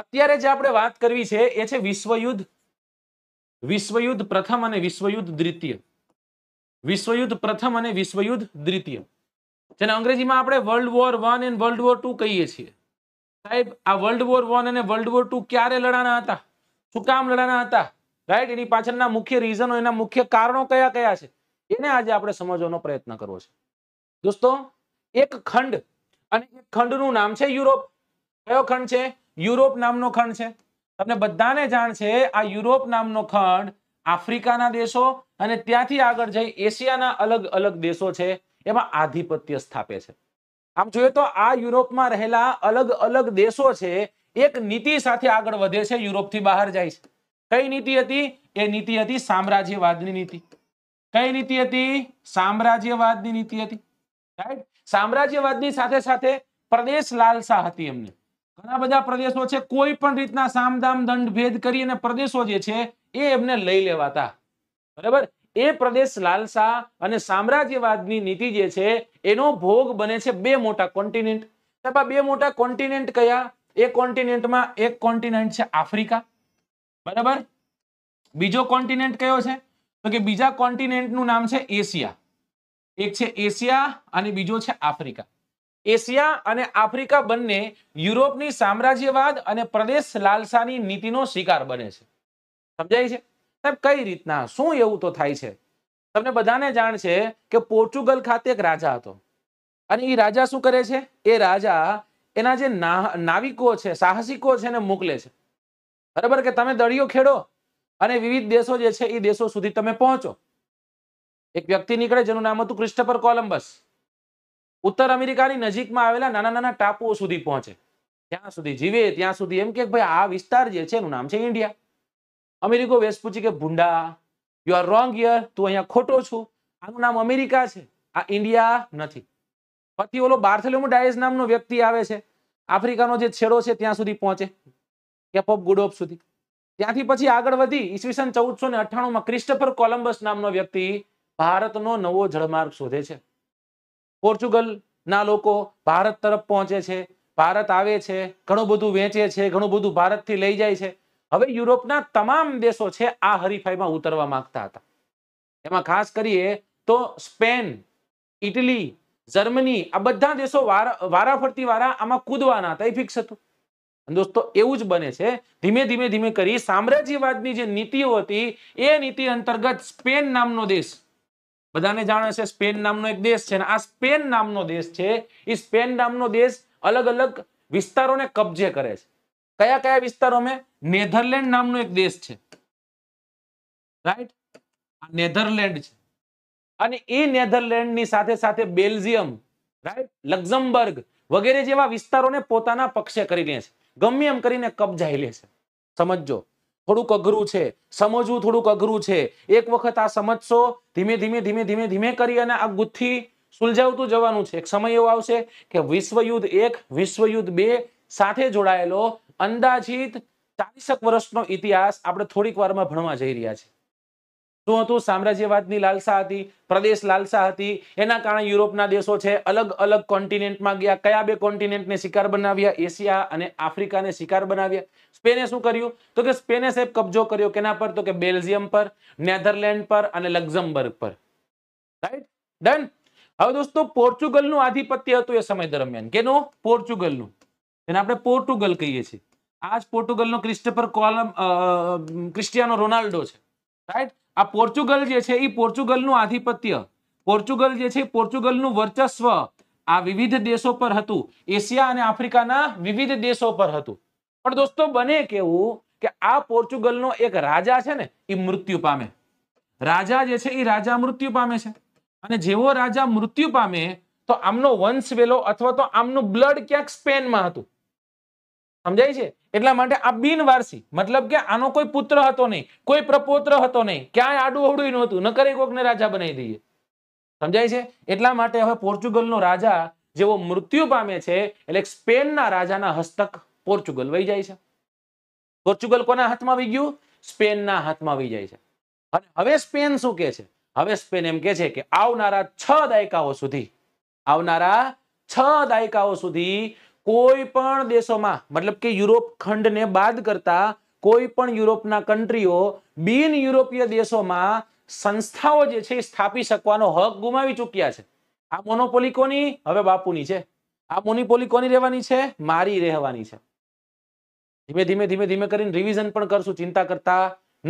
અત્યારે જે આપણે વાત કરવી છે એ છે વિશ્વયુદ્ધ વિશ્વયુદ્ધ પ્રથમ અને વિશ્વયુદ્ધ દ્વિતીય વિશ્વયુદ્ધ પ્રથમ અને વિશ્વયુદ્ધ દ્વિતીય જેને અંગ્રેજીમાં આપણે world war one and world war two કહીએ છીએ સાહેબ આ વર્લ્ડ વોર વન અને વર્લ્ડ વોર ટુ ક્યારે લડાના હતા શું કામ લડાના હતા રાઈટ એની પાછળના મુખ્ય રીઝનો એના મુખ્ય કારણો કયા કયા છે એને આજે આપણે સમજવાનો પ્રયત્ન કરવો છે દોસ્તો એક ખંડ અને એક ખંડનું નામ છે યુરોપ કયો ખંડ છે યુરોપ નામનો ખંડ છે તમને બધાને જાણ છે આ યુરોપ નામનો ખંડ આફ્રિકાના દેશો અને ત્યાંથી આગળ જઈ એશિયાના અલગ અલગ દેશો છે એમાં આધિપત્ય સ્થાપે છે આમ જોઈએ તો આ યુરોપમાં રહેલા અલગ અલગ દેશો છે એક નીતિ સાથે આગળ વધે છે યુરોપથી બહાર જાય છે કઈ નીતિ હતી એ નીતિ હતી સામ્રાજ્યવાદની નીતિ કઈ નીતિ હતી સામ્રાજ્યવાદની નીતિ હતી રાઈટ સામ્રાજ્યવાદની સાથે સાથે પ્રદેશ લાલસા હતી એમની ઘણા બધા પ્રદેશો છે કોઈ પણ રીતના સામદામ દંડ ભેદ કરી અને પ્રદેશો જે છે એ એમને લઈ લેવાતા બરાબર એ પ્રદેશ લાલસા અને સામ્રાજ્યવાદની નીતિ જે છે એનો ભોગ બને છે બે મોટા કોન્ટિનેન્ટ સાહેબ બે મોટા કોન્ટિનેન્ટ કયા એ કોન્ટિનેન્ટમાં એક કોન્ટિનેન્ટ છે આફ્રિકા બરાબર બીજો કોન્ટિનેન્ટ કયો છે તો કે બીજા કોન્ટિનેન્ટનું નામ છે એશિયા એક છે એશિયા અને બીજો છે આફ્રિકા એશિયા અને આફ્રિકા બંને યુરોપની સામ્રાજ્યવાદ અને પ્રદેશ લાલસાની નીતિનો શિકાર બને છે સમજાય છે સાહેબ કઈ રીતના શું એવું તો થાય છે તમને બધાને જાણ છે કે પોર્ટુગલ ખાતે એક રાજા હતો અને એ રાજા શું કરે છે એ રાજા એના જે નાવિકો છે સાહસિકો છે એને મોકલે છે બરાબર કે તમે દરિયો ખેડો અને વિવિધ દેશો જે છે એ દેશો સુધી તમે પહોંચો એક વ્યક્તિ નીકળે જેનું નામ હતું ક્રિસ્ટોફર કોલમ્બસ ઉત્તર અમેરિકાની નજીકમાં આવેલા નાના નાના ટાપુઓ સુધી પહોંચે ત્યાં સુધી જીવે ત્યાં સુધી એમ કે ભાઈ આ વિસ્તાર જે છે એનું નામ છે ઇન્ડિયા અમેરિકો વેસ્પુચી કે ભૂંડા યુ આર રોંગ યર તું અહીંયા ખોટો છું આનું નામ અમેરિકા છે આ ઇન્ડિયા નથી પછી ઓલો બાર્થેલોમો ડાયસ નામનો વ્યક્તિ આવે છે આફ્રિકાનો જે છેડો છે ત્યાં સુધી પહોંચે કેપ ઓફ ગુડોપ સુધી ત્યાંથી પછી આગળ વધી ઈસવીસન ચૌદસો ને અઠ્ઠાણુંમાં ક્રિસ્ટોફર કોલમ્બસ નામનો વ્યક્તિ ભારતનો નવો જળમાર્ગ શોધે છે પોર્ચુગલ ના લોકો ભારત તરફ પહોંચે છે ભારત આવે છે ઘણું બધું વેચે છે ઘણું બધું ભારતથી લઈ જાય છે હવે યુરોપના તમામ દેશો છે આ હરીફાઈમાં ઉતરવા માંગતા હતા એમાં ખાસ કરીએ તો સ્પેન ઇટલી જર્મની આ બધા દેશો વારા વારાફરતી વારા આમાં કૂદવાના હતા એ ફિક્સ હતું દોસ્તો એવું જ બને છે ધીમે ધીમે ધીમે કરી સામ્રાજ્યવાદની જે નીતિઓ હતી એ નીતિ અંતર્ગત સ્પેન નામનો દેશ બધાને જાણે છે સ્પેન નામનો એક દેશ છે આ સ્પેન નામનો દેશ છે એ સ્પેન નામનો દેશ અલગ અલગ વિસ્તારોને કબજે કરે છે કયા કયા વિસ્તારો નેધરલેન્ડ નામનો એક દેશ છે રાઈટ નેધરલેન્ડ છે અને એ નેધરલેન્ડ ની સાથે સાથે બેલ્જિયમ રાઈટ લક્ઝમબર્ગ વગેરે જેવા વિસ્તારોને પોતાના પક્ષે કરી લે છે ગમે એમ કરીને કબજાઈ લે છે સમજો થોડુંક અઘરું છે સમજવું થોડુંક અઘરું છે એક વખત આ સમજશો ધીમે ધીમે ધીમે ધીમે ધીમે કરી અને આ ગુથ્થી સુલઝાવતું જવાનું છે એક સમય એવો આવશે કે વિશ્વયુદ્ધ એક વિશ્વયુદ્ધ બે સાથે જોડાયેલો અંદાજિત ચાલીસક વર્ષનો ઇતિહાસ આપણે થોડીક વારમાં ભણવા જઈ રહ્યા છીએ શું હતું સામ્રાજ્યવાદની લાલસા હતી પ્રદેશ લાલસા હતી એના કારણે યુરોપના દેશો છે અલગ અલગ કોન્ટિનેન્ટમાં ગયા કયા બે કોન્ટિનેન્ટને શિકાર બનાવ્યા એશિયા અને આફ્રિકાને શિકાર બનાવ્યા સ્પેને શું કર્યું તો કે સ્પેને સાહેબ કબજો કર્યો કેના પર તો કે બેલ્જિયમ પર નેધરલેન્ડ પર અને લક્ઝમબર્ગ પર રાઈટ ડન હવે દોસ્તો પોર્ચુગલનું આધિપત્ય હતું એ સમય દરમિયાન કેનું પોર્ચુગલનું એને આપણે પોર્ટુગલ કહીએ છીએ આ જ પોર્ટુગલનો ક્રિસ્ટોફર કોલમ ક્રિસ્ટિયાનો રોનાલ્ડો છે રાઈટ આ પોર્ચુગલ જે છે એ પોર્ચુગલનું આધિપત્ય પોર્ચુગલ જે છે પોર્ચુગલનું વર્ચસ્વ આ વિવિધ દેશો પર હતું એશિયા અને આફ્રિકાના વિવિધ દેશો પર હતું પણ દોસ્તો બને કેવું કે આ પોર્ચુગલનો એક રાજા છે ને એ મૃત્યુ પામે રાજા જે છે એ રાજા મૃત્યુ પામે છે અને જેવો રાજા મૃત્યુ પામે તો આમનો વંશ વેલો અથવા તો આમનું બ્લડ ક્યાંક સ્પેનમાં હતું સમજાય છે એટલા માટે આ બિનવારસી મતલબ કે આનો કોઈ પુત્ર હતો નહીં કોઈ પ્રપોત્ર હતો નહીં ક્યાંય આડું અવડું નહોતું નકરે કોકને રાજા બનાવી દઈએ સમજાય છે એટલા માટે હવે પોર્ચુગલનો રાજા જેવો મૃત્યુ પામે છે એટલે સ્પેનના રાજાના હસ્તક પોર્ચુગલ વહી જાય છે પોર્ચુગલ કોના હાથમાં આવી ગયું સ્પેનના હાથમાં વહી જાય છે અને હવે સ્પેન શું કે છે હવે સ્પેન એમ કે છે કે આવનારા છ દાયકાઓ સુધી આવનારા છ દાયકાઓ સુધી કોઈ પણ દેશોમાં મતલબ કે યુરોપ ખંડને બાદ કરતા કોઈ પણ યુરોપના કન્ટ્રીઓ બિન યુરોપીય દેશોમાં સંસ્થાઓ જે છે એ સ્થાપી શકવાનો હક ગુમાવી ચૂક્યા છે આ મોનોપોલી કોની હવે બાપુની છે આ મોનોપોલી કોની રહેવાની છે મારી રહેવાની છે ધીમે ધીમે ધીમે ધીમે કરીને રિવિઝન પણ કરશું ચિંતા કરતા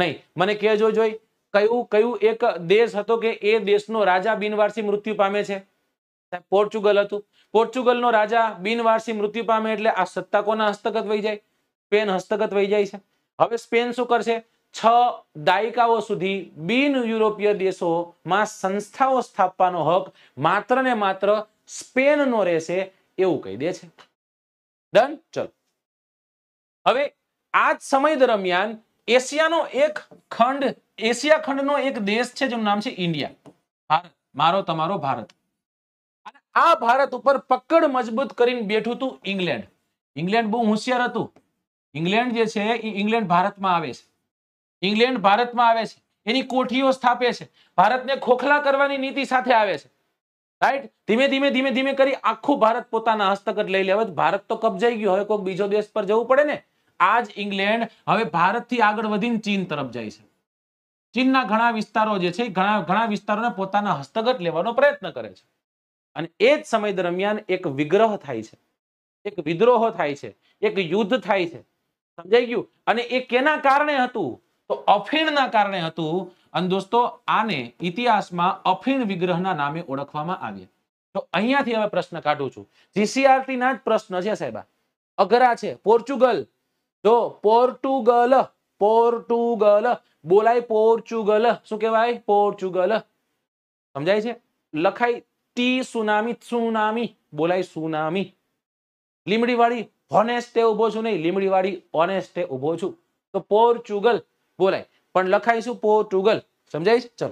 નહીં મને કહેજો જોઈ કયું કયું એક દેશ હતો કે એ દેશનો રાજા બિનવારસી મૃત્યુ પામે છે પોર્ચુગલ હતું પોર્ચુગલનો રાજા બિનવારસી મૃત્યુ પામે એટલે આ સત્તા કોના હસ્તગત વહી જાય સ્પેન હસ્તગત વહી જાય છે હવે સ્પેન શું કરશે છ દાયકાઓ સુધી બિન યુરોપીય દેશોમાં સંસ્થાઓ સ્થાપવાનો હક માત્ર ને માત્ર સ્પેનનો રહેશે એવું કહી દે છે ડન ચલો હવે આ જ સમય દરમિયાન એશિયાનો એક ખંડ એશિયા ખંડનો એક દેશ છે જેનું નામ છે ઇન્ડિયા મારો તમારો ભારત આ ભારત ઉપર પકડ મજબૂત કરીને બેઠું હતું ઇંગ્લેન્ડ ઇંગ્લેન્ડ બહુ હોશિયાર હતું ઇંગ્લેન્ડ જે છે એ ઇંગ્લેન્ડ ભારતમાં આવે છે ઇંગ્લેન્ડ ભારતમાં આવે છે એની કોઠીઓ સ્થાપે છે ભારતને ખોખલા કરવાની નીતિ સાથે આવે છે રાઈટ ધીમે ધીમે ધીમે ધીમે કરી આખું ભારત પોતાના હસ્તગત લઈ લેવા ભારત તો કબજાઈ ગયું હવે કોઈક બીજો દેશ પર જવું પડે ને આજ ઇંગ્લેન્ડ હવે ભારતથી આગળ વધીને ચીન તરફ જાય છે ચીનના ઘણા વિસ્તારો જે છે ઘણા ઘણા વિસ્તારોને પોતાના હસ્તગત લેવાનો પ્રયત્ન કરે છે અને એ જ સમય દરમિયાન એક વિગ્રહ થાય છે એક વિદ્રોહ થાય છે એક યુદ્ધ થાય છે સમજાઈ ગયું અને એ કેના કારણે હતું તો અફીણના કારણે હતું અને દોસ્તો આને ઇતિહાસમાં અફીણ વિગ્રહના નામે ઓળખવામાં આવ્યા તો અહીંયાથી હવે પ્રશ્ન કાઢું છું જીસીઆરટી ના જ પ્રશ્ન છે સાહેબ અઘરા છે પોર્ચુગલ જો પોર્ટુગલ પોર્ટુગલ બોલાય પોર્ચુગલ શું કહેવાય પોર્ચુગલ સમજાય છે લખાય ટી સુનામી સુનામી બોલાય સુનામી લીમડીવાળી હોનેસ્ટે ઉભો છું નહીં લીમડીવાળી ઓનેસ્ટે ઉભો છું તો પોર્ચુગલ બોલાય પણ લખાઈશું પોર્ટુગલ સમજાય ચલો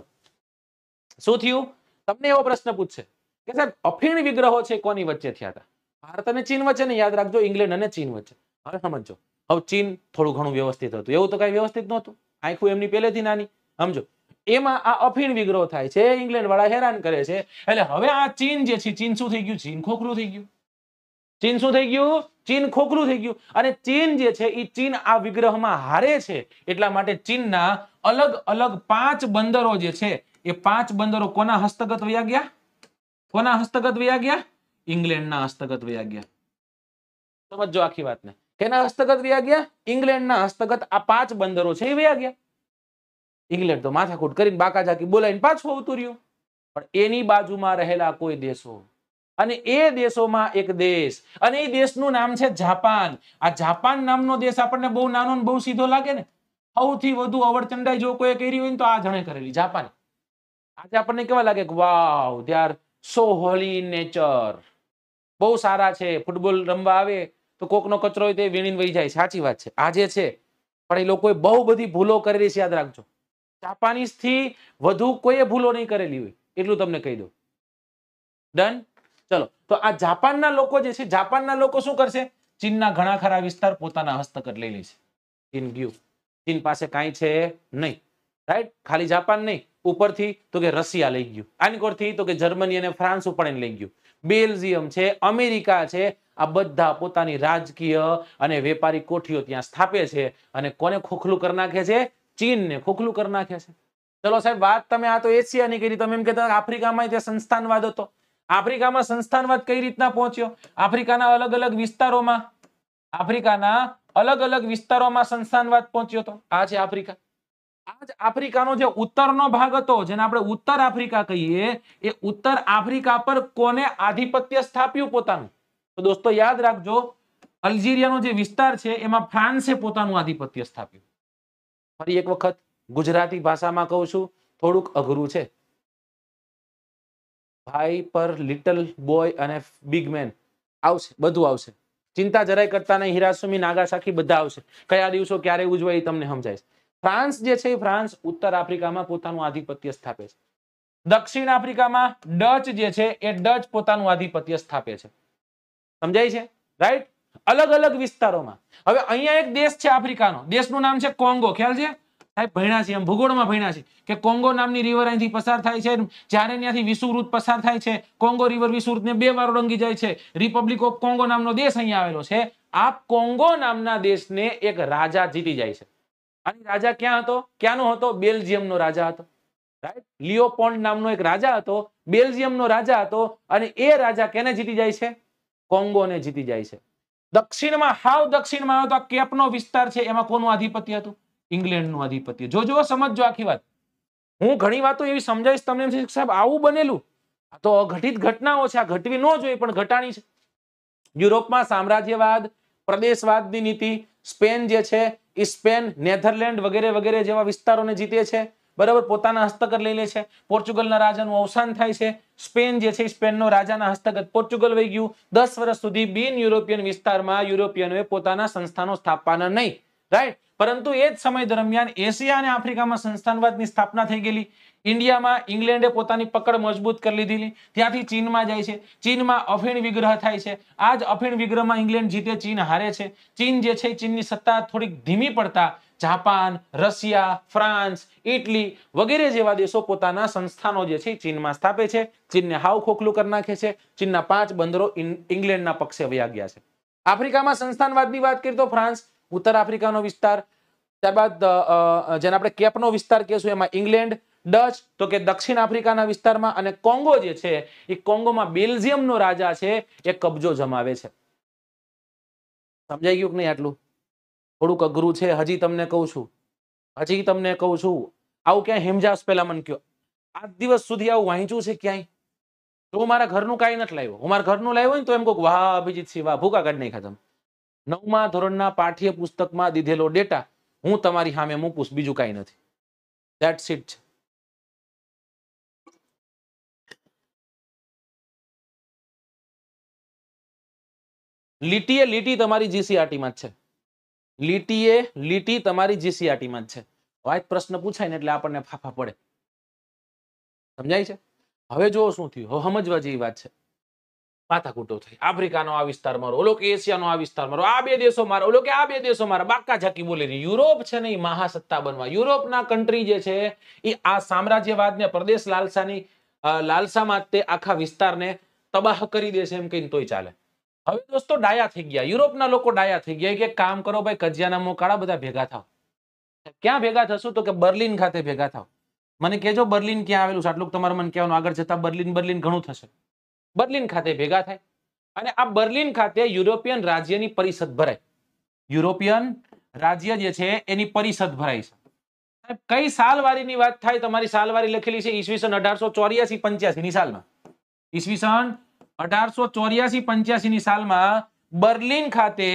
શું થયું તમને એવો પ્રશ્ન પૂછશે કે સાહેબ અફીણ વિગ્રહો છે કોની વચ્ચે થયા હતા ભારત અને ચીન વચ્ચે ને યાદ રાખજો ઇંગ્લેન્ડ અને ચીન વચ્ચે હવે સમજો હવે ચીન થોડું ઘણું વ્યવસ્થિત હતું એવું તો કઈ વ્યવસ્થિત નહોતું આખું એમની પહેલેથી નાની સમજો એમાં આ અફીણ વિગ્રહ થાય છે ઇંગ્લેન્ડ વાળા હેરાન કરે છે એટલે હવે આ ચીન જે છે ચીન શું થઈ ગયું ચીન ખોખરું થઈ ગયું ચીન શું થઈ ગયું ચીન ખોખરું થઈ ગયું અને ચીન જે છે એ ચીન આ વિગ્રહમાં હારે છે એટલા માટે ચીનના અલગ અલગ પાંચ બંદરો જે છે એ પાંચ બંદરો કોના હસ્તગત વયા ગયા કોના હસ્તગત વયા ગયા ઇંગ્લેન્ડના હસ્તગત વયા ગયા સમજો આખી વાતને કેના હસ્તગત વયા ગયા ઇંગ્લેન્ડના હસ્તગત આ પાંચ બંદરો છે એ વયા ગયા ઇંગ્લેન્ડ તો માથાકૂટ કરીને બાકાઝાકી બોલાવીને પાછું આવતું રહ્યું પણ એની બાજુમાં રહેલા કોઈ દેશો અને એ દેશોમાં એક દેશ અને એ દેશનું નામ છે જાપાન આ જાપાન નામનો દેશ આપણને બહુ નાનો બહુ સીધો લાગે ને સૌથી વધુ અવરચંડાઈ જો કોઈ કરી હોય ને તો આ જણે કરેલી જાપાન આજે આપણને કેવા લાગે કે wow they are so holy nature બહુ સારા છે ફૂટબોલ રમવા આવે તો કોકનો કચરો હોય તે વીણીને વહી જાય સાચી વાત છે આજે છે પણ એ લોકોએ બહુ બધી ભૂલો કરેલી છે યાદ રાખજો જાપાનીઝથી વધુ કોઈએ ભૂલો નહીં કરેલી હોય એટલું તમને કહી દઉં ડન ચલો તો આ જાપાનના લોકો જે છે જાપાનના લોકો શું કરશે ચીનના ઘણા ખરા વિસ્તાર પોતાના હસ્તગત લઈ લેશે ચીન ગયું ચીન પાસે કાંઈ છે નહીં રાઈટ ખાલી જાપાન નહીં ઉપરથી તો કે રશિયા લઈ ગયું આનકોરથી તો કે જર્મની અને ફ્રાન્સ ઉપર લઈ ગયું બેલ્જિયમ છે અમેરિકા છે આ બધા પોતાની રાજકીય અને વેપારી કોઠીઓ ત્યાં સ્થાપે છે અને કોને ખોખલું કરી નાખે છે ચીનને ખોખલું કરી નાખે છે ચલો સાહેબ વાત તમે આ તો એશિયાની કરી તમે એમ કહેતા આફ્રિકામાં જે સંસ્થાનવાદ હતો આફ્રિકામાં સંસ્થાનવાદ કઈ રીતના પહોંચ્યો આફ્રિકાના અલગ અલગ વિસ્તારોમાં આફ્રિકાના અલગ અલગ વિસ્તારોમાં સંસ્થાનવાદ પહોંચ્યો હતો આ છે આફ્રિકા આજ આફ્રિકાનો જે ઉત્તરનો ભાગ હતો જેને આપણે ઉત્તર આફ્રિકા કહીએ એ ઉત્તર આફ્રિકા પર કોને આધિપત્ય સ્થાપ્યું પોતાનું તો દોસ્તો યાદ રાખજો અલ્જીરિયાનો જે વિસ્તાર છે એમાં ફ્રાન્સે પોતાનું આધિપત્ય સ્થાપ્યું ફરી એક વખત ગુજરાતી ભાષામાં કહું છું થોડુંક અઘરું છે ભાઈ પર લિટલ બોય અને બિગ મેન આવશે બધું આવશે ચિંતા જરાય કરતા નહીં હિરાસુમી નાગાસાકી બધા આવશે કયા દિવસો ક્યારે ઉજવાય તમને સમજાય ફ્રાન્સ જે છે ફ્રાન્સ ઉત્તર આફ્રિકામાં પોતાનું આધિપત્ય સ્થાપે છે દક્ષિણ આફ્રિકામાં ડચ જે છે એ ડચ પોતાનું આધિપત્ય સ્થાપે છે સમજાય છે રાઈટ અલગ અલગ વિસ્તારોમાં હવે અહીંયા એક દેશ છે આફ્રિકાનો દેશનું નામ છે કોંગો ખ્યાલ છે સાહેબ ભણ્યા છીએ એમ ભૂગોળમાં ભણ્યા છીએ કે કોંગો નામની રિવર અહીંથી પસાર થાય છે જ્યારે ત્યાંથી વિષુવૃત પસાર થાય છે કોંગો રિવર ને બે વાર ઓળંગી જાય છે રિપબ્લિક ઓફ કોંગો નામનો દેશ અહીંયા આવેલો છે આ કોંગો નામના દેશને એક રાજા જીતી જાય છે અને રાજા ક્યાં હતો ક્યાંનો હતો બેલ્જિયમનો રાજા હતો રાઈટ લિયોપોન્ડ નામનો એક રાજા હતો બેલ્જિયમનો રાજા હતો અને એ રાજા કેને જીતી જાય છે કોંગોને જીતી જાય છે દક્ષિણમાં હાવ દક્ષિણમાં આવ્યો તો આ કેપનો વિસ્તાર છે એમાં કોનું આધિપત્ય હતું ઇંગ્લેન્ડનું આધિપત્ય જો જો સમજો આખી વાત હું ઘણી વાતો એવી સમજાવીશ તમને એમ સાહેબ આવું બનેલું આ તો અઘટિત ઘટનાઓ છે આ ઘટવી ન જોઈએ પણ ઘટાણી છે યુરોપમાં સામ્રાજ્યવાદ પ્રદેશવાદની નીતિ સ્પેન જે છે સ્પેન નેધરલેન્ડ વગેરે વગેરે જેવા વિસ્તારોને જીતે છે બરાબર પોતાના હસ્તગત લઈ લે છે પોર્ચુગલના રાજાનું અવસાન થાય છે સ્પેન જે છે સ્પેનનો રાજાના હસ્તગત પોર્ચુગલ વહી ગયું દસ વર્ષ સુધી બિન યુરોપિયન વિસ્તારમાં યુરોપિયનોએ પોતાના સંસ્થાનો સ્થાપવાના નહીં રાઈટ પરંતુ એ જ સમય દરમિયાન એશિયા અને આફ્રિકામાં સંસ્થાનવાદની સ્થાપના થઈ ગયેલી ઇન્ડિયામાં ઇંગ્લેન્ડે પોતાની પકડ મજબૂત કરી લીધેલી ત્યાંથી ચીનમાં જાય છે ચીનમાં અફીણ વિગ્રહ થાય છે આ જ અફીણ વિગ્રહમાં ઇંગ્લેન્ડ જીતે ચીન હારે છે ચીન જે છે ચીનની સત્તા થોડીક ધીમી પડતા જાપાન રશિયા ફ્રાન્સ ઇટલી વગેરે જેવા દેશો પોતાના સંસ્થાનો જે છે ચીનમાં સ્થાપે છે ચીનને હાવ ખોખલું કરી નાખે છે ચીનના પાંચ બંદરો ઇંગ્લેન્ડના પક્ષે વયા છે આફ્રિકામાં સંસ્થાનવાદની વાત કરીએ તો ફ્રાન્સ ઉત્તર આફ્રિકાનો વિસ્તાર ત્યારબાદ જેને આપણે કેપનો વિસ્તાર કહેશું એમાં ઇંગ્લેન્ડ ડચ તો કે દક્ષિણ આફ્રિકાના વિસ્તારમાં અને કોંગો જે છે એ કોંગોમાં બેલ્જિયમનો રાજા છે એ કબજો જમાવે છે સમજાઈ ગયું કે નહીં આટલું થોડુંક અઘરું છે હજી તમને કહું છું હજી તમને કહું છું આવું ક્યાંય હેમજાસ પેલા મન કયો આજ દિવસ સુધી આવું વાંચ્યું છે ક્યાંય તો હું મારા ઘરનું કાંઈ નથી લાવ્યો હું મારા ઘરનું લાવ્યો ને તો એમ કહું વાહ અભિજીત સિંહ વાહ ભૂકા કાઢ નહીં ખતમ નવમા ધોરણના પાઠ્ય પુસ્તકમાં દીધેલો ડેટા હું તમારી સામે મૂકું બીજું કાંઈ નથી ધેટ્સ ઇટ છે લીટી એ લીટી તમારી જીસીઆરટીમાં જ છે લીટી એ લીટી તમારી જીસીઆરટીમાં જ છે આ પ્રશ્ન પૂછાય ને એટલે આપણને ફાફા પડે સમજાય છે હવે જુઓ શું થયું હવે સમજવા જેવી વાત છે માથાકૂટો થઈ આફ્રિકાનો આ વિસ્તાર મારો ઓલો કે એશિયાનો આ વિસ્તાર મારો આ બે દેશો મારો ઓલો કે આ બે દેશો મારા બાકા ઝાકી બોલી યુરોપ છે ને એ મહાસત્તા બનવા યુરોપના કન્ટ્રી જે છે એ આ સામ્રાજ્યવાદને પ્રદેશ લાલસાની લાલસામાં તે આખા વિસ્તારને તબાહ કરી દેશે એમ કહીને તોય ચાલે હવે દોસ્તો ડાયા થઈ ગયા યુરોપના લોકો ડાયા થઈ ગયા કે કામ કરો ભાઈ કજિયાના મોં કાળા બધા ભેગા થાવ ક્યાં ભેગા થશું તો કે બર્લિન ખાતે ભેગા થાવ મને કેજો બર્લિન ક્યાં આવેલું છે આટલું તમારે મને કહેવાનું આગળ જતા બર્લિન બર્લિન ઘણું થશે બર્લિન ખાતે ભેગા થાય અને આ બર્લિન ખાતે યુરોપિયન રાજ્યની પરિષદ ભરાય યુરોપિયન રાજ્ય જે છે એની પરિષદ ભરાય છે કઈ સાલવારીની વાત થાય તમારી સાલવારી લખેલી છે ઈસવીસન અઢારસો ચોર્યાસી પંચ્યાસી ની સાલમાં ઈસવીસન અઢારસો ચોર્યાસી પંચ્યાસી ની સાલમાં બર્લિન ખાતે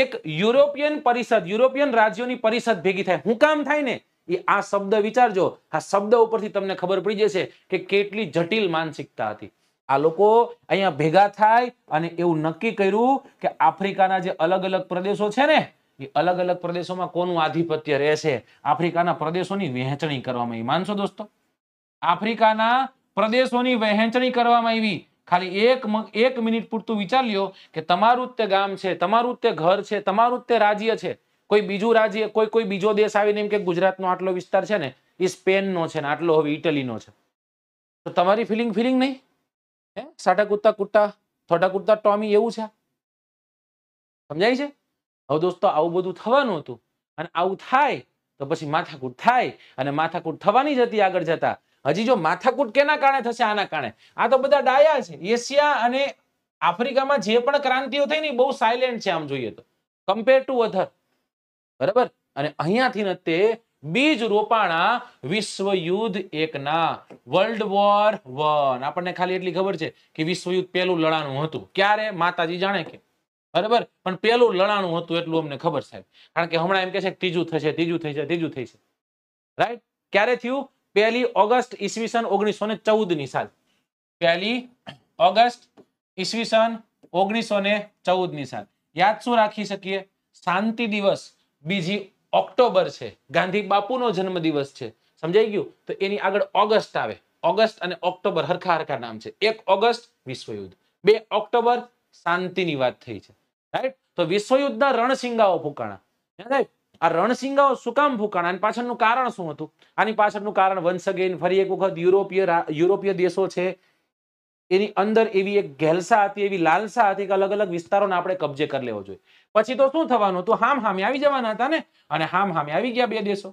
એક યુરોપિયન પરિષદ યુરોપિયન રાજ્યોની પરિષદ ભેગી થાય હું કામ થાય ને એ આ શબ્દ વિચારજો આ શબ્દ ઉપરથી તમને ખબર પડી જશે કે કેટલી જટિલ માનસિકતા હતી આ લોકો અહીંયા ભેગા થાય અને એવું નક્કી કર્યું કે આફ્રિકાના જે અલગ અલગ પ્રદેશો છે ને એ અલગ અલગ પ્રદેશોમાં કોનું આધિપત્ય રહેશે આફ્રિકાના પ્રદેશોની વહેંચણી કરવામાં આવી માનશો દોસ્તો આફ્રિકાના પ્રદેશોની વહેંચણી કરવામાં આવી ખાલી એક એક મિનિટ પૂરતું વિચાર લ્યો કે તમારું જ તે ગામ છે તમારું જ તે ઘર છે તમારું જ તે રાજ્ય છે કોઈ બીજું રાજ્ય કોઈ કોઈ બીજો દેશ આવીને એમ કે ગુજરાતનો આટલો વિસ્તાર છે ને એ સ્પેનનો છે ને આટલો હવે ઇટલીનો છે તો તમારી ફિલિંગ ફિલિંગ નહીં હે સાટા કૂદતા કૂદતા થોડા કૂદતા ટોમી એવું છે સમજાય છે હવે દોસ્તો આવું બધું થવાનું હતું અને આવું થાય તો પછી માથાકૂટ થાય અને માથાકૂટ થવાની જ હતી આગળ જતા હજી જો માથાકૂટ કેના કારણે થશે આના કારણે આ તો બધા ડાયા છે એશિયા અને આફ્રિકામાં જે પણ ક્રાંતિઓ થઈ ને બહુ સાયલેન્ટ છે આમ જોઈએ તો કમ્પેર ટુ અધર બરાબર અને અહીંયાથી ને તે બીજ રોપાણા વિશ્વ યુદ્ધ એકના વર્લ્ડ વોર વન આપણને ખાલી એટલી ખબર છે કે વિશ્વ યુદ્ધ પહેલું લડાણું હતું ક્યારે માતાજી જાણે કે બરાબર પણ પેલું લડાણું હતું એટલું અમને ખબર સાહેબ કારણ કે હમણાં એમ કે છે ત્રીજું થશે ત્રીજું થશે ત્રીજું થઈ થશે રાઈટ ક્યારે થયું પહેલી ઓગસ્ટ ઈસવીસન ઓગણીસો ને ચૌદ ની સાલ પહેલી ઓગસ્ટ ઈસવીસન ઓગણીસો ને ચૌદ ની સાલ યાદ શું રાખી શકીએ શાંતિ દિવસ બીજી ઓક્ટોબર છે ગાંધી બાપુનો જન્મ દિવસ છે સમજાઈ ગયું તો એની આગળ ઓગસ્ટ આવે ઓગસ્ટ અને ઓક્ટોબર હરખા હરખા નામ છે એક ઓગસ્ટ વિશ્વયુદ્ધ બે ઓક્ટોબર શાંતિની વાત થઈ છે રાઈટ તો વિશ્વયુદ્ધના રણસિંગાઓ ફૂંકાણા રાઈટ આ રણસિંગાઓ શું કામ ભૂકાણા અને પાછળનું કારણ શું હતું આની પાછળનું કારણ વન્સ અગેન ફરી એક વખત યુરોપિય યુરોપિય દેશો છે એની અંદર એવી એક ઘેલસા હતી એવી લાલસા હતી કે અલગ અલગ વિસ્તારોને આપણે કબજે કરી લેવો જોઈએ પછી તો શું થવાનું હતું હામ હામે આવી જવાના હતા ને અને હામ હામે આવી ગયા બે દેશો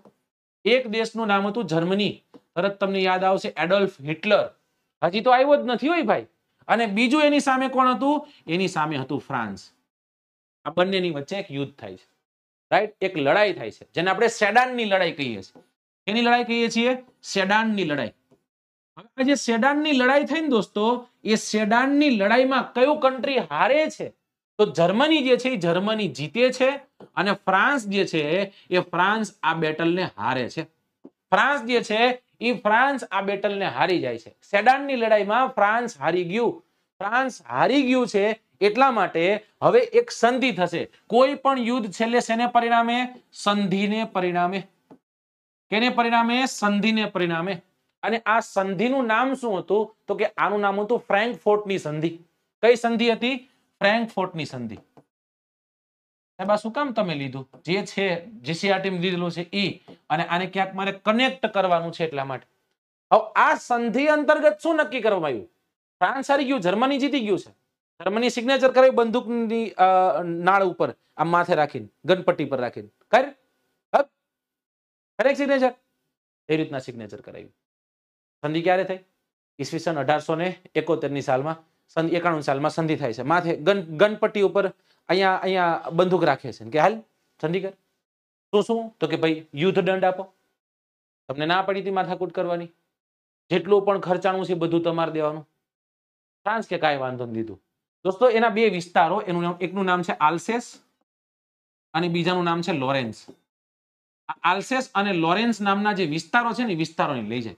એક દેશનું નામ હતું જર્મની તરત તમને યાદ આવશે એડોલ્ફ હિટલર હજી તો આવ્યો જ નથી હોય ભાઈ અને બીજું એની સામે કોણ હતું એની સામે હતું ફ્રાન્સ આ બંનેની વચ્ચે એક યુદ્ધ થાય છે રાઈટ એક લડાઈ થાય છે જેને આપણે સેડાનની લડાઈ કહીએ છીએ એની લડાઈ કહીએ છીએ ની લડાઈ હવે જે સેડાનની લડાઈ થઈ ને દોસ્તો એ સેડાનની લડાઈમાં કયું કન્ટ્રી હારે છે તો જર્મની જે છે એ જર્મની જીતે છે અને ફ્રાન્સ જે છે એ ફ્રાન્સ આ બેટલ ને હારે છે ફ્રાન્સ જે છે એ ફ્રાન્સ આ બેટલ ને હારી જાય છે સેડાન ની લડાઈમાં ફ્રાન્સ હારી ગયું ફ્રાન્સ હારી ગયું છે એટલા માટે હવે એક સંધિ થશે કોઈ પણ યુદ્ધ છેલ્લે શેને પરિણામે સંધિને પરિણામે કેને પરિણામે સંધિને પરિણામે અને આ સંધિનું નામ શું હતું તો કે આનું નામ હતું ફ્રેન્કફોર્ટની સંધિ કઈ સંધિ હતી ફ્રેન્કફોર્ટની સંધિ સાહેબ શું કામ તમે લીધું જે છે જીસીઆરટી લીધેલું છે એ અને આને ક્યાંક મારે કનેક્ટ કરવાનું છે એટલા માટે હવે આ સંધિ અંતર્ગત શું નક્કી કરવામાં આવ્યું ફ્રાન્સ હારી ગયું જર્મની જીતી ગયું છે ધર્મની સિગ્નેચર કરાવી બંદૂકની નાળ ઉપર આમ માથે રાખીને ગનપટ્ટી પર રાખીને કર ખરેક સિગ્નેચર એ રીતના સિગ્નેચર કરાવ્યું સંધિ ક્યારે થઈ ઈસવીસન અઢારસો ને એકોતેરની સાલમાં સંધિ એકાણું સાલમાં સંધિ થાય છે માથે ગન ગણપટ્ટી ઉપર અહીંયા અહીંયા બંદૂક રાખે છે કે હાલ સંધિ કર શું શું તો કે ભાઈ યુદ્ધ દંડ આપો તમને ના પડી હતી માથાકૂટ કરવાની જેટલું પણ ખર્ચાણું છે બધું તમારે દેવાનું ફ્રાન્સ કે કાંઈ વાંધો દીધું દોસ્તો એના બે વિસ્તારો એનું એકનું નામ છે આલ્સેસ અને બીજાનું નામ છે લોરેન્સ આલ્સેસ અને લોરેન્સ નામના જે વિસ્તારો છે ને વિસ્તારોને લઈ જાય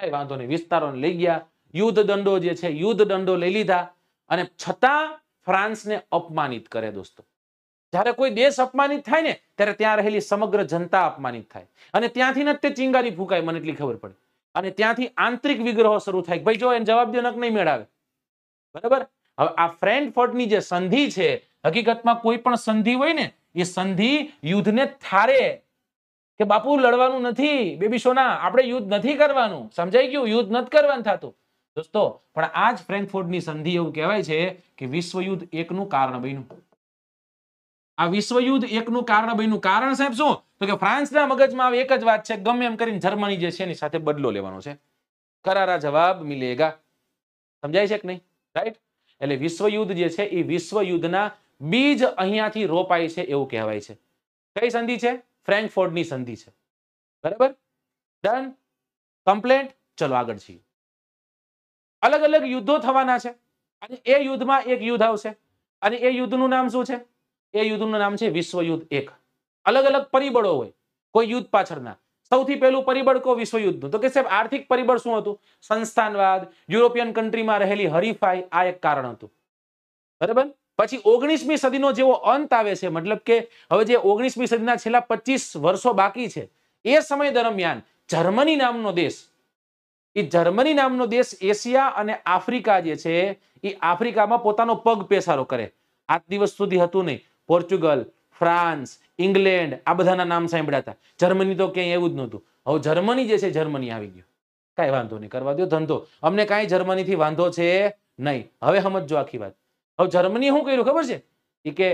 કઈ વાંધો નહીં વિસ્તારોને લઈ ગયા યુદ્ધ દંડો જે છે યુદ્ધ દંડો લઈ લીધા અને છતાં ફ્રાન્સને અપમાનિત કરે દોસ્તો જ્યારે કોઈ દેશ અપમાનિત થાય ને ત્યારે ત્યાં રહેલી સમગ્ર જનતા અપમાનિત થાય અને ત્યાંથી ને તે ચિંગારી ફૂંકાય મને એટલી ખબર પડે અને ત્યાંથી આંતરિક વિગ્રહો શરૂ થાય ભાઈ જો એને જવાબદેનક નહીં મેળવે બરાબર હવે આ ફ્રેન્કફર્ટની જે સંધિ છે હકીકતમાં કોઈ પણ સંધિ હોય ને એ સંધિ યુદ્ધને થારે કે બાપુ લડવાનું નથી બેબી સોના આપણે યુદ્ધ નથી કરવાનું સમજાઈ ગયું યુદ્ધ નથી કરવાનું થતું દોસ્તો પણ આ જ ફ્રેન્કફોર્ડની સંધિ એવું કહેવાય છે કે વિશ્વયુદ્ધ એકનું કારણ બન્યું આ વિશ્વયુદ્ધ એકનું કારણ બન્યું કારણ સાહેબ શું તો કે ફ્રાન્સના મગજમાં એક જ વાત છે ગમે એમ કરીને જર્મની જે છે એની સાથે બદલો લેવાનો છે કરારા જવાબ મિલેગા સમજાય છે કે નહીં રાઈટ એટલે વિશ્વયુદ્ધ જે છે એ વિશ્વયુદ્ધના બીજ અહીંયાથી રોપાય છે એવું કહેવાય છે કઈ સંધિ છે ની સંધિ છે બરાબર ડન કમ્પ્લેન્ટ ચલો આગળ જઈએ અલગ અલગ યુદ્ધો થવાના છે અને એ યુદ્ધમાં એક યુદ્ધ આવશે અને એ યુદ્ધનું નામ શું છે એ યુદ્ધનું નામ છે વિશ્વયુદ્ધ એક અલગ અલગ પરિબળો હોય કોઈ યુદ્ધ પાછળના સૌથી પહેલું પરિબળ કો વિશ્વયુદ્ધનું તો કે સાહેબ આર્થિક પરિબળ શું હતું સંસ્થાનવાદ યુરોપિયન કન્ટ્રીમાં રહેલી હરીફાઈ આ એક કારણ હતું બરાબર પછી ઓગણીસમી સદીનો જેવો અંત આવે છે મતલબ કે હવે જે ઓગણીસમી સદીના છેલ્લા પચીસ વર્ષો બાકી છે એ સમય દરમિયાન જર્મની નામનો દેશ એ જર્મની નામનો દેશ એશિયા અને આફ્રિકા જે છે એ આફ્રિકામાં પોતાનો પગ પેસારો કરે આજ દિવસ સુધી હતું નહીં પોર્ચુગલ ફ્રાન્સ ઇંગ્લેન્ડ આ બધાના નામ સાંભળ્યા હતા જર્મની તો ક્યાંય એવું જ નહોતું હવે જર્મની જે છે જર્મની આવી ગયું કઈ વાંધો નહીં કરવા દો ધંધો અમને કઈ જર્મનીથી વાંધો છે નહીં હવે સમજો આખી વાત હવે જર્મની શું કર્યું ખબર છે કે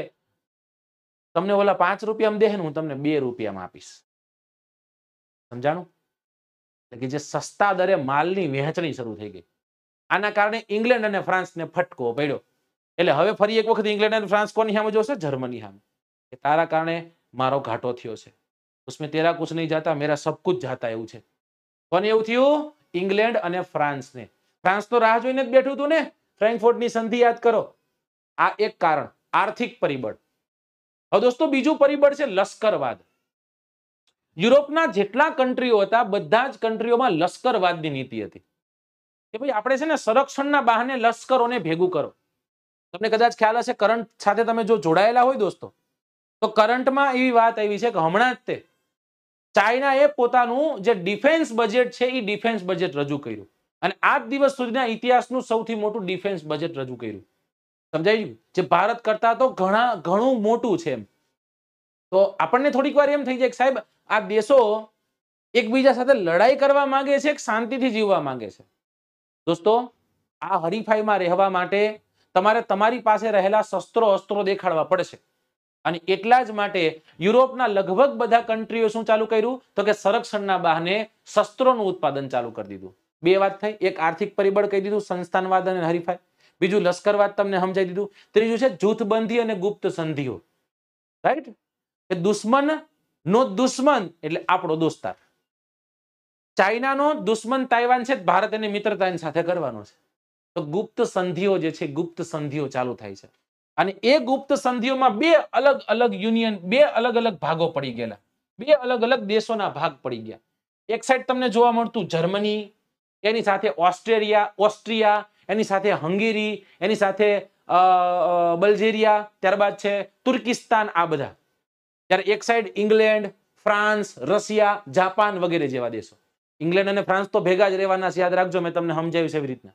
તમને ઓલા પાંચ રૂપિયામાં દે હું તમને બે રૂપિયામાં આપીશ સમજાણું એટલે કે જે સસ્તા દરે માલની વહેંચણી શરૂ થઈ ગઈ આના કારણે ઇંગ્લેન્ડ અને ફ્રાન્સને ફટકો પડ્યો એટલે હવે ફરી એક વખત ઇંગ્લેન્ડ અને ફ્રાન્સ કોની સામે જોશે જર્મની સામે કે તારા કારણે મારો ઘાટો થયો છે ઉસમે તેરા કુછ નહીં જાતા મેરા સબ કુછ જાતા એવું છે કોને એવું થયું ઇંગ્લેન્ડ અને ફ્રાન્સને ફ્રાન્સનો રાહ જોઈને જ બેઠું હતું ને ફ્રેન્કફોર્ટની સંધિ યાદ કરો આ એક કારણ આર્થિક પરિબળ હવે દોસ્તો બીજું પરિબળ છે લશ્કરવાદ યુરોપના જેટલા કન્ટ્રીઓ હતા બધા જ કન્ટ્રીઓમાં લશ્કરવાદની નીતિ હતી કે ભાઈ આપણે છે ને સંરક્ષણના બહાને લશ્કરોને ભેગું કરો તમને કદાચ ખ્યાલ હશે કરંટ સાથે તમે જો જોડાયેલા હોય દોસ્તો તો કરંટમાં એવી વાત આવી છે કે હમણાં જ તે ચાઇનાએ પોતાનું જે ડિફેન્સ બજેટ છે એ ડિફેન્સ બજેટ રજૂ કર્યું અને આજ દિવસ સુધીના ઇતિહાસનું સૌથી મોટું ડિફેન્સ બજેટ રજૂ કર્યું સમજાય ગયું જે ભારત કરતા તો ઘણા ઘણું મોટું છે એમ તો આપણને થોડીક વાર એમ થઈ જાય કે સાહેબ આ દેશો એકબીજા સાથે લડાઈ કરવા માંગે છે કે શાંતિથી જીવવા માંગે છે દોસ્તો આ હરીફાઈમાં રહેવા માટે તમારે તમારી પાસે રહેલા શસ્ત્રો અસ્ત્રો દેખાડવા પડશે અને એટલા જ માટે યુરોપના લગભગ બધા કન્ટ્રીઓ શું ચાલુ કર્યું તો કે સંરક્ષણના બહાને શસ્ત્રોનું ઉત્પાદન ચાલુ કરી દીધું બે વાત થઈ એક આર્થિક પરિબળ કહી દીધું સંસ્થાનવાદ અને હરીફાઈ બીજું લશ્કરવાદ તમને સમજાઈ દીધું ત્રીજું છે જૂથબંધી અને ગુપ્ત સંધિઓ રાઈટ કે દુશ્મન નો દુશ્મન એટલે આપણો દોસ્તાર ચાઇનાનો દુશ્મન તાઇવાન છે ભારત અને મિત્રતાની સાથે કરવાનો છે તો ગુપ્ત સંધિઓ જે છે ગુપ્ત સંધિઓ ચાલુ થાય છે અને એ ગુપ્ત સંધિઓમાં બે અલગ અલગ યુનિયન બે અલગ અલગ ભાગો પડી ગયેલા બે અલગ અલગ દેશોના ભાગ પડી ગયા એક સાઈડ તમને જોવા મળતું જર્મની એની સાથે ઓસ્ટ્રેલિયા ઓસ્ટ્રિયા એની સાથે હંગેરી એની સાથે બલ્જેરિયા ત્યારબાદ છે તુર્કિસ્તાન આ બધા ત્યારે એક side England France Russia Japan વગેરે જેવા દેશો ઇંગ્લેન્ડ અને ફ્રાન્સ તો ભેગા જ રહેવાના છે યાદ રાખજો મેં તમને સમજાવ્યું છે એવી રીતના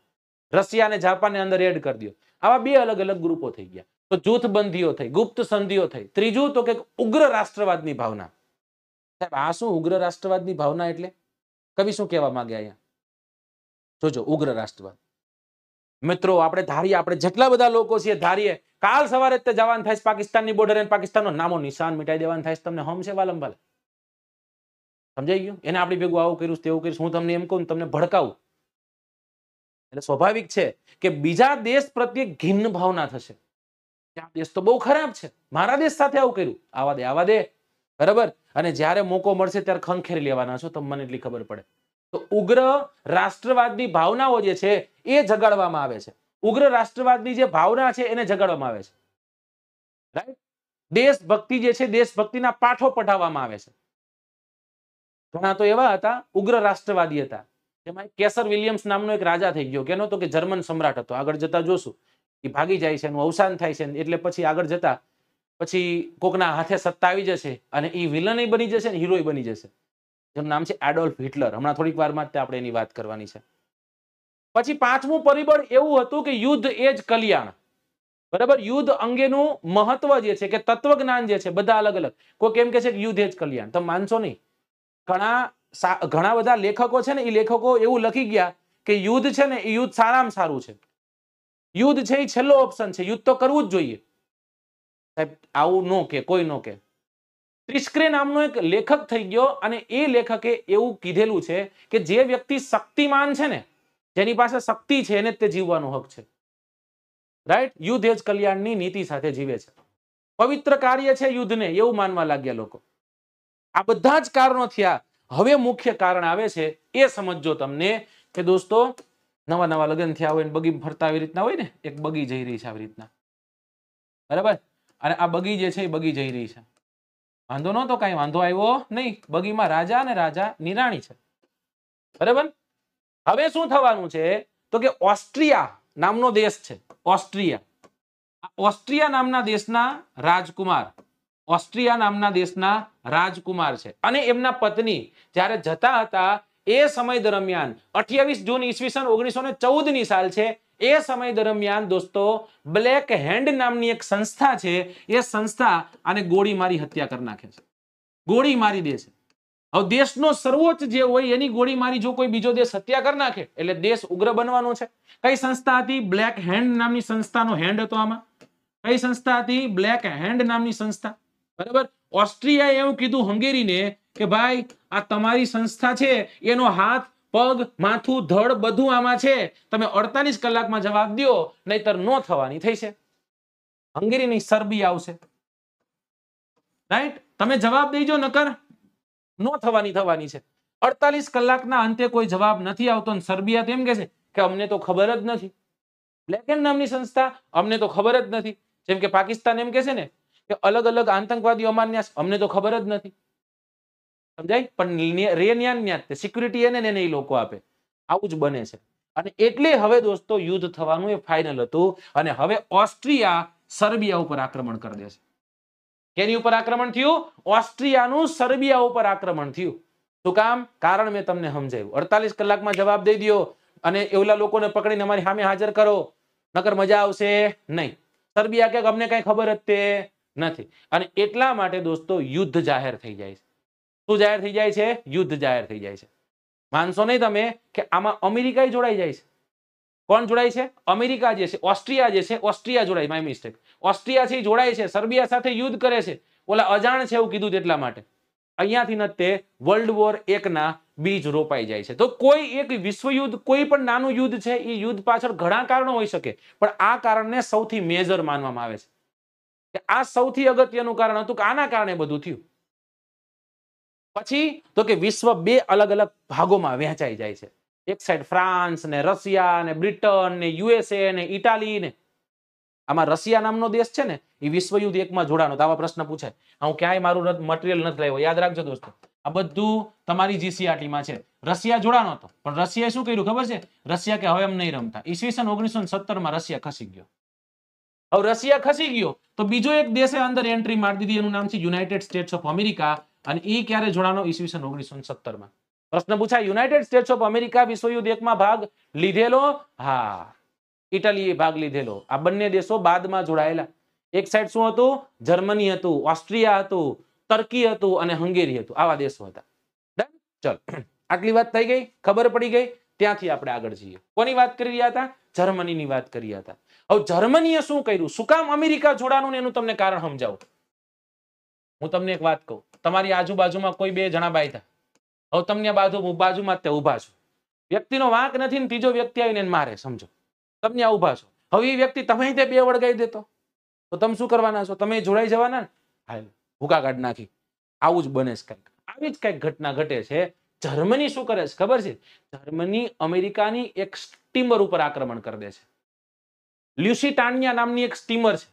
રશિયા અને જાપાનને અંદર એડ કરી દો આવા બે અલગ અલગ ગ્રુપો થઈ ગયા તો જૂથબંધીઓ થઈ ગુપ્ત સંધિઓ થઈ ત્રીજું તો કે ઉગ્ર રાષ્ટ્રવાદની ભાવના સાહેબ આ શું ઉગ્ર રાષ્ટ્રવાદની ભાવના એટલે કવિ શું કહેવા માંગે અહીંયા જોજો ઉગ્ર રાષ્ટ્રવાદ મિત્રો આપણે ધારીએ આપણે જેટલા બધા લોકો છીએ ધારીએ કાલ સવારે જ તે જવાનું થાય પાકિસ્તાનની બોર્ડર અને પાકિસ્તાનનો નામો નિશાન મિટાઈ દેવાનું થાય તમને હોમ છે વાલંબાલ સમજાઈ ગયું એને આપણી ભેગું આવું કર્યું તેવું કર્યું હું તમને એમ કહું તમને ભડકાવું એટલે સ્વાભાવિક છે કે બીજા દેશ પ્રત્યે ઘિન્ન ભાવના થશે આ દેશ તો બહુ ખરાબ છે મારા દેશ સાથે આવું કર્યું આવા દે આવા દે બરાબર અને જ્યારે મોકો મળશે ત્યારે ખંખેરી લેવાના છો તમને એટલી ખબર પડે તો ઉગ્ર રાષ્ટ્રવાદની ભાવનાઓ જે છે એ જગાડવામાં આવે છે ઉગ્ર રાષ્ટ્રવાદની જે ભાવના છે એને જગાડવામાં આવે છે રાઈટ દેશભક્તિ જે છે દેશભક્તિના પાઠો પઢાવવામાં આવે છે ઘણા તો એવા હતા ઉગ્ર રાષ્ટ્રવાદી હતા તેમાં કેસર વિલિયમ્સ નામનો એક રાજા થઈ ગયો કેનો તો કે જર્મન સમ્રાટ હતો આગળ જતા જોશું એ ભાગી જાય છે એનું અવસાન થાય છે એટલે પછી આગળ જતા પછી કોકના હાથે સત્તા આવી જશે અને એ વિલન બની જશે ને હીરોય બની જશે જેનું નામ છે એડોલ્ફ હિટલર હમણાં થોડીક વારમાં જ આપણે એની વાત કરવાની છે પછી પાંચમું પરિબળ એવું હતું કે યુદ્ધ એ જ કલ્યાણ બરાબર યુદ્ધ અંગેનું મહત્વ જે છે કે તત્વજ્ઞાન જે છે બધા અલગ અલગ કોઈ કેમ કે છે કે યુદ્ધ એ જ કલ્યાણ તમે માનશો નહીં ઘણા ઘણા બધા લેખકો છે ને એ લેખકો એવું લખી ગયા કે યુદ્ધ છે ને એ યુદ્ધ સારામાં સારું છે યુદ્ધ છે એ છેલ્લો ઓપ્શન છે યુદ્ધ તો કરવું જ જોઈએ સાહેબ આવું નો કે કોઈ નો કે ત્રિસ્ક્રે નામનો એક લેખક થઈ ગયો અને એ લેખકે એવું કીધેલું છે કે જે વ્યક્તિ શક્તિમાન છે ને જેની પાસે શક્તિ છે એને તે જીવવાનો હક છે રાઈટ યુદ્ધ એ જ કલ્યાણની નીતિ સાથે જીવે છે પવિત્ર કાર્ય છે યુદ્ધને એવું માનવા લાગ્યા લોકો આ બધા જ કારણો થયા હવે મુખ્ય કારણ આવે છે એ સમજો તમને કે દોસ્તો નવા નવા લગ્ન થયા હોય બગી ફરતા આવી રીતના હોય ને એક બગી જઈ રહી છે આવી રીતના બરાબર અને આ બગી જે છે એ બગી જઈ રહી છે વાંધો નહોતો કઈ વાંધો આવ્યો નહીં બગીમાં રાજા અને રાજા નિરાણી છે બરાબર હવે શું થવાનું છે તો કે ઓસ્ટ્રિયા નામનો દેશ છે ઓસ્ટ્રિયા ઓસ્ટ્રિયા નામના દેશના રાજકુમાર ઓસ્ટ્રિયા નામના દેશના રાજકુમાર છે અને એમના પત્ની જ્યારે જતા હતા એ સમય દરમિયાન અઠ્યાવીસ જૂન ઈસવીસન ઓગણીસો ચૌદ ની સાલ છે એ સમય દરમિયાન દોસ્તો બ્લેક હેન્ડ નામની એક સંસ્થા છે એ સંસ્થા આને ગોળી મારી હત્યા કરી નાખે છે ગોળી મારી દે છે હવે દેશનો સર્વોચ્ચ જે હોય એની ગોળી મારી જો કોઈ બીજો દેશ હત્યા કરી નાખે એટલે દેશ ઉગ્ર બનવાનો છે કઈ સંસ્થા હતી બ્લેક હેન્ડ નામની સંસ્થાનો હેન્ડ હતો આમાં કઈ સંસ્થા હતી બ્લેક હેન્ડ નામની સંસ્થા બરાબર ઓસ્ટ્રિયાએ એવું કીધું હંગેરીને કે ભાઈ આ તમારી સંસ્થા છે એનો હાથ પગ માથું ધડ બધું આમાં છે તમે અડતાલીસ કલાકમાં જવાબ દો નહીતર નો થવાની થઈ છે હંગેરી નહીં સર્બી આવશે રાઈટ તમે જવાબ દેજો નકર નો થવાની થવાની છે અડતાલીસ કલાકના અંતે કોઈ જવાબ નથી આવતો સર્બિયા તેમ કે છે કે અમને તો ખબર જ નથી બ્લેક એન્ડ નામની સંસ્થા અમને તો ખબર જ નથી જેમ કે પાકિસ્તાન એમ કે છે ને કે અલગ અલગ આતંકવાદી અમાન્યાસ અમને તો ખબર જ નથી સમજાય પણ રેન્યાન ન્યા સિક્યુરિટી એને એને એ લોકો આપે આવું જ બને છે અને એટલે હવે દોસ્તો યુદ્ધ થવાનું એ ફાઇનલ હતું અને હવે ઓસ્ટ્રિયા સર્બિયા ઉપર આક્રમણ કરી દેશે કેની ઉપર આક્રમણ થયું ઓસ્ટ્રિયાનું સર્બિયા ઉપર આક્રમણ થયું શું કામ કારણ મેં તમને સમજાવ્યું અડતાલીસ કલાકમાં જવાબ દઈ દો અને એવલા લોકોને પકડીને અમારી સામે હાજર કરો નકર મજા આવશે નહીં સર્બિયા કે અમને કઈ ખબર જ નથી અને એટલા માટે દોસ્તો યુદ્ધ જાહેર થઈ જાય છે શું જાહેર થઈ જાય છે યુદ્ધ જાહેર થઈ જાય છે માનશો નહીં તમે કે આમાં અમેરિકા જોડાઈ જાય છે કોણ જોડાય છે અમેરિકા જે છે ઓસ્ટ્રિયા જે છે ઓસ્ટ્રિયા જોડાય માય મિસ્ટેક ઓસ્ટ્રિયા છે જોડાય છે સર્બિયા સાથે યુદ્ધ કરે છે ઓલા અજાણ છે એવું કીધું એટલા માટે અહીંયાથી ન તે વર્લ્ડ વોર એકના બીજ રોપાઈ જાય છે તો કોઈ એક વિશ્વયુદ્ધ કોઈ પણ નાનું યુદ્ધ છે એ યુદ્ધ પાછળ ઘણા કારણો હોઈ શકે પણ આ કારણને સૌથી મેજર માનવામાં આવે છે આ સૌથી અગત્યનું કારણ હતું કે આના કારણે બધું થયું પછી તો કે વિશ્વ બે અલગ અલગ ભાગોમાં વહેંચાઈ જાય છે એક સાઈડ ફ્રાન્સ ને રશિયા ને બ્રિટન ને યુએસએ ને ઇટાલી ને આમાં રશિયા નામનો દેશ છે ને એ વિશ્વ એકમાં જોડાનો તો આવા પ્રશ્ન પૂછાય હું ક્યાંય મારું મટીરિયલ નથી લાવ્યો યાદ રાખજો દોસ્તો આ બધું તમારી જીસીઆરટીમાં છે રશિયા જોડાનો હતો પણ રશિયાએ શું કર્યું ખબર છે રશિયા કે હવે એમ નહીં રમતા ઈસવીસન ઓગણીસો સત્તરમાં રશિયા ખસી ગયો હવે રશિયા ખસી ગયો તો બીજો એક દેશે અંદર એન્ટ્રી મારી દીધી એનું નામ છે યુનાઇટેડ સ્ટેટ્સ ઓફ અમેરિકા અને એ ક્યારે જોડાનો ઈસવીસન ઓગણીસો માં પ્રશ્ન પૂછાય યુનાઇટેડ સ્ટેટ્સ ઓફ અમેરિકા વિશ્વયુદ્ધ એકમાં ભાગ લીધેલો હા ઇટાલીએ ભાગ લીધેલો આ બંને દેશો બાદમાં જોડાયેલા એક સાઈડ શું હતું જર્મની હતું ઓસ્ટ્રિયા હતું તર્કી હતું અને હંગેરી હતું આવા દેશો હતા ચલો આટલી વાત થઈ ગઈ ખબર પડી ગઈ ત્યાંથી આપણે આગળ જઈએ કોની વાત કરી રહ્યા હતા જર્મનીની વાત કરી રહ્યા હતા હવે જર્મનીએ શું કર્યું શું કામ અમેરિકા જોડાણું એનું તમને કારણ સમજાવું હું તમને એક વાત કહું તમારી આજુબાજુમાં કોઈ બે જણા બાયધા હવે તમને બાજુ બાજુમાં તે ઊભા છો વ્યક્તિનો વાંક નથી ને ત્રીજો વ્યક્તિ આવીને મારે સમજો તમને આ ઊભા છો હવે એ વ્યક્તિ તમે તે બે વળગાઈ દેતો તો તમે શું કરવાના છો તમે જોડાઈ જવાના ને હાલ ભૂકા કાઢ નાખી આવું જ બને છે કંઈક આવી જ કંઈક ઘટના ઘટે છે જર્મની શું કરે છે ખબર છે જર્મની અમેરિકાની એક સ્ટીમર ઉપર આક્રમણ કરી દે છે લ્યુસિટાનિયા નામની એક સ્ટીમર છે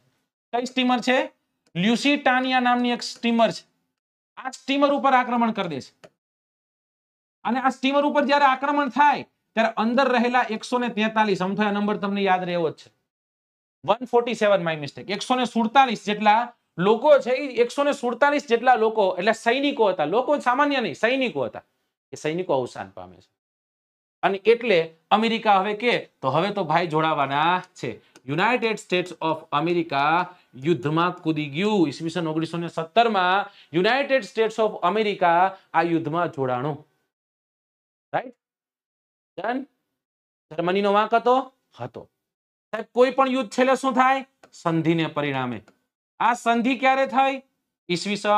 કઈ સ્ટીમર છે લ્યુસિટાનિયા નામની એક સ્ટીમર છે આ સ્ટીમર ઉપર આક્રમણ કરી દે છે અને આ સ્ટીમર ઉપર જ્યારે આક્રમણ થાય ત્યારે અંદર રહેલા એકસો ને તેતાલીસ નંબર તમને યાદ રહેવો જ છે one forty seven my mistake એકસો ને સુડતાલીસ જેટલા લોકો છે એકસો ને સુડતાલીસ જેટલા લોકો એટલે સૈનિકો હતા લોકો સામાન્ય નહીં સૈનિકો હતા એ સૈનિકો અવસાન પામે છે અને એટલે અમેરિકા હવે કે તો હવે તો ભાઈ જોડાવાના છે યુનાઇટેડ સ્ટેટ્સ ઓફ અમેરિકા યુદ્ધમાં કૂદી ગયું ઈસવીસન ઓગણીસો ને સત્તરમાં યુનાઇટેડ સ્ટેટ્સ ઓફ અમેરિકા આ યુદ્ધમાં જોડાણું રાઈટ ડન જર્મનીનો વાંક હતો હતો સાહેબ કોઈ પણ યુદ્ધ છેલ્લે શું થાય સંધિને પરિણામે આ સંધિ ક્યારે થઈ ઈસવીસન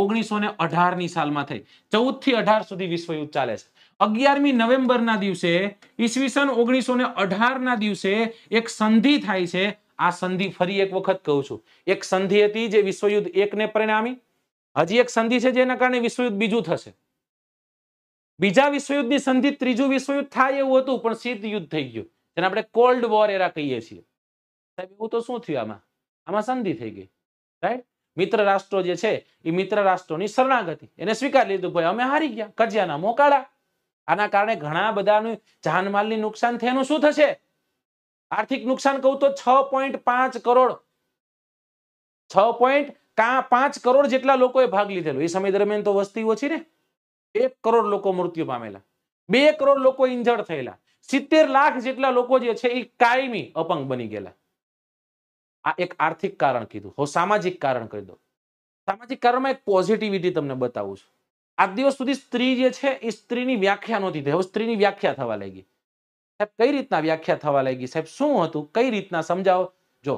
ઓગણીસો ને અઢાર ની સાલમાં થઈ ચૌદ થી અઢાર સુધી વિશ્વયુદ્ધ ચાલે છે અગિયારમી નવેમ્બર ના દિવસે ઈસવીસન ઓગણીસો ને અઢાર ના દિવસે એક સંધિ થાય છે આ સંધિ ફરી એક વખત કહું છું એક સંધિ હતી જે વિશ્વયુદ્ધ ને પરિણામી હજી એક સંધિ છે જેના કારણે વિશ્વયુદ્ધ બીજું થશે બીજા વિશ્વયુદ્ધ ની સંધિ ત્રીજું વિશ્વયુદ્ધ થાય એવું હતું પણ શીત યુદ્ધ થઈ ગયું જેને આપણે કોલ્ડ વોર એરા કહીએ છીએ સાહેબ એવું તો શું થયું આમાં આમાં સંધિ થઈ ગઈ રાઈટ મિત્ર રાષ્ટ્રો જે છે એ મિત્ર રાષ્ટ્રોની શરણાગતિ એને સ્વીકાર લીધું ભાઈ અમે હારી ગયા કજિયાના મોકાળા આના કારણે ઘણા બધાનું જાનમાલની નુકસાન થયાનું શું થશે આર્થિક નુકસાન કહું તો છ પોઈન્ટ પાંચ કરોડ છ પોઈન્ટ પાંચ કરોડ જેટલા લોકોએ ભાગ લીધેલો એ સમય દરમિયાન તો વસ્તી ઓછી ને એક કરોડ લોકો મૃત્યુ પામેલા બે કરોડ લોકો ઇન્જર્ડ થયેલા સિત્તેર લાખ જેટલા લોકો જે છે એ કાયમી અપંગ બની ગયેલા આ એક આર્થિક કારણ કીધું હું સામાજિક કારણ કહી દો સામાજિક કારણમાં એક પોઝિટિવિટી તમને બતાવું છું આજ દિવસ સુધી સ્ત્રી જે છે એ સ્ત્રીની વ્યાખ્યા નહોતી થઈ હવે સ્ત્રીની વ્યાખ્યા થવા લાગી સાહેબ કઈ રીતના વ્યાખ્યા થવા લાગી સાહેબ શું હતું કઈ રીતના સમજાવો જો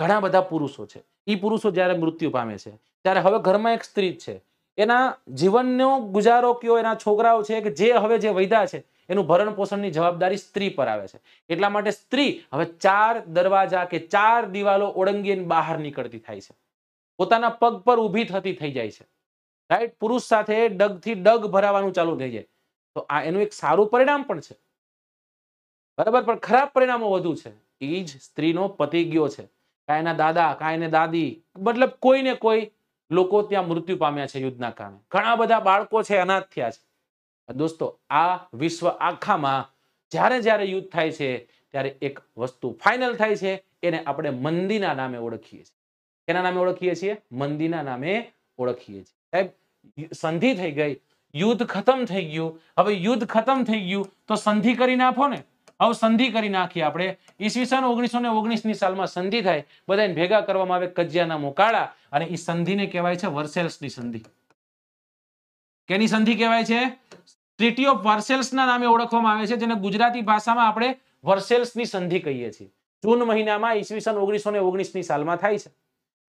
ઘણા બધા પુરુષો છે એ પુરુષો જ્યારે મૃત્યુ પામે છે ત્યારે હવે ઘરમાં એક સ્ત્રી છે એના જીવનનો ગુજારો કયો એના છોકરાઓ છે કે જે હવે જે વૈદા છે એનું ભરણ પોષણની જવાબદારી સ્ત્રી પર આવે છે એટલા માટે સ્ત્રી હવે ચાર દરવાજા કે ચાર દિવાલો ઓળંગીને બહાર નીકળતી થાય છે પોતાના પગ પર ઊભી થતી થઈ જાય છે રાઈટ પુરુષ સાથે ડગથી ડગ ભરાવાનું ચાલુ થઈ જાય તો આ એનું એક સારું પરિણામ પણ છે બરાબર પણ ખરાબ પરિણામો વધુ છે એ જ સ્ત્રીનો પતિ ગયો છે કાંઈ દાદા કાંઈ દાદી મતલબ કોઈ કોઈ લોકો ત્યાં મૃત્યુ પામ્યા છે યુદ્ધના કારણે ઘણા બધા બાળકો છે અનાથ થયા છે દોસ્તો આ વિશ્વ આખામાં જ્યારે જ્યારે યુદ્ધ થાય છે ત્યારે એક વસ્તુ ફાઇનલ થાય છે એને આપણે મંદીના નામે ઓળખીએ છીએ એના નામે ઓળખીએ છીએ મંદીના નામે ઓળખીએ છીએ સાહેબ સંધિ થઈ ગઈ યુદ્ધ ખતમ થઈ ગયું હવે યુદ્ધ ખતમ થઈ ગયું તો સંધિ કરી નાખો ને હવે સંધિ કરી નાખી આપણે ઈસવીસન ઓગણીસો ને ઓગણીસની સાલમાં સંધિ થાય બધા ભેગા કરવામાં આવે કજિયાના મોકાળા અને એ ને કહેવાય છે વર્સેલ્સ ની સંધિ કેની સંધિ કહેવાય છે ટ્રીટી ઓફ ના નામે ઓળખવામાં આવે છે જેને ગુજરાતી ભાષામાં આપણે વર્સેલ્સની સંધિ કહીએ છીએ જૂન મહિનામાં ઈસવીસન ઓગણીસો ને ઓગણીસની સાલમાં થાય છે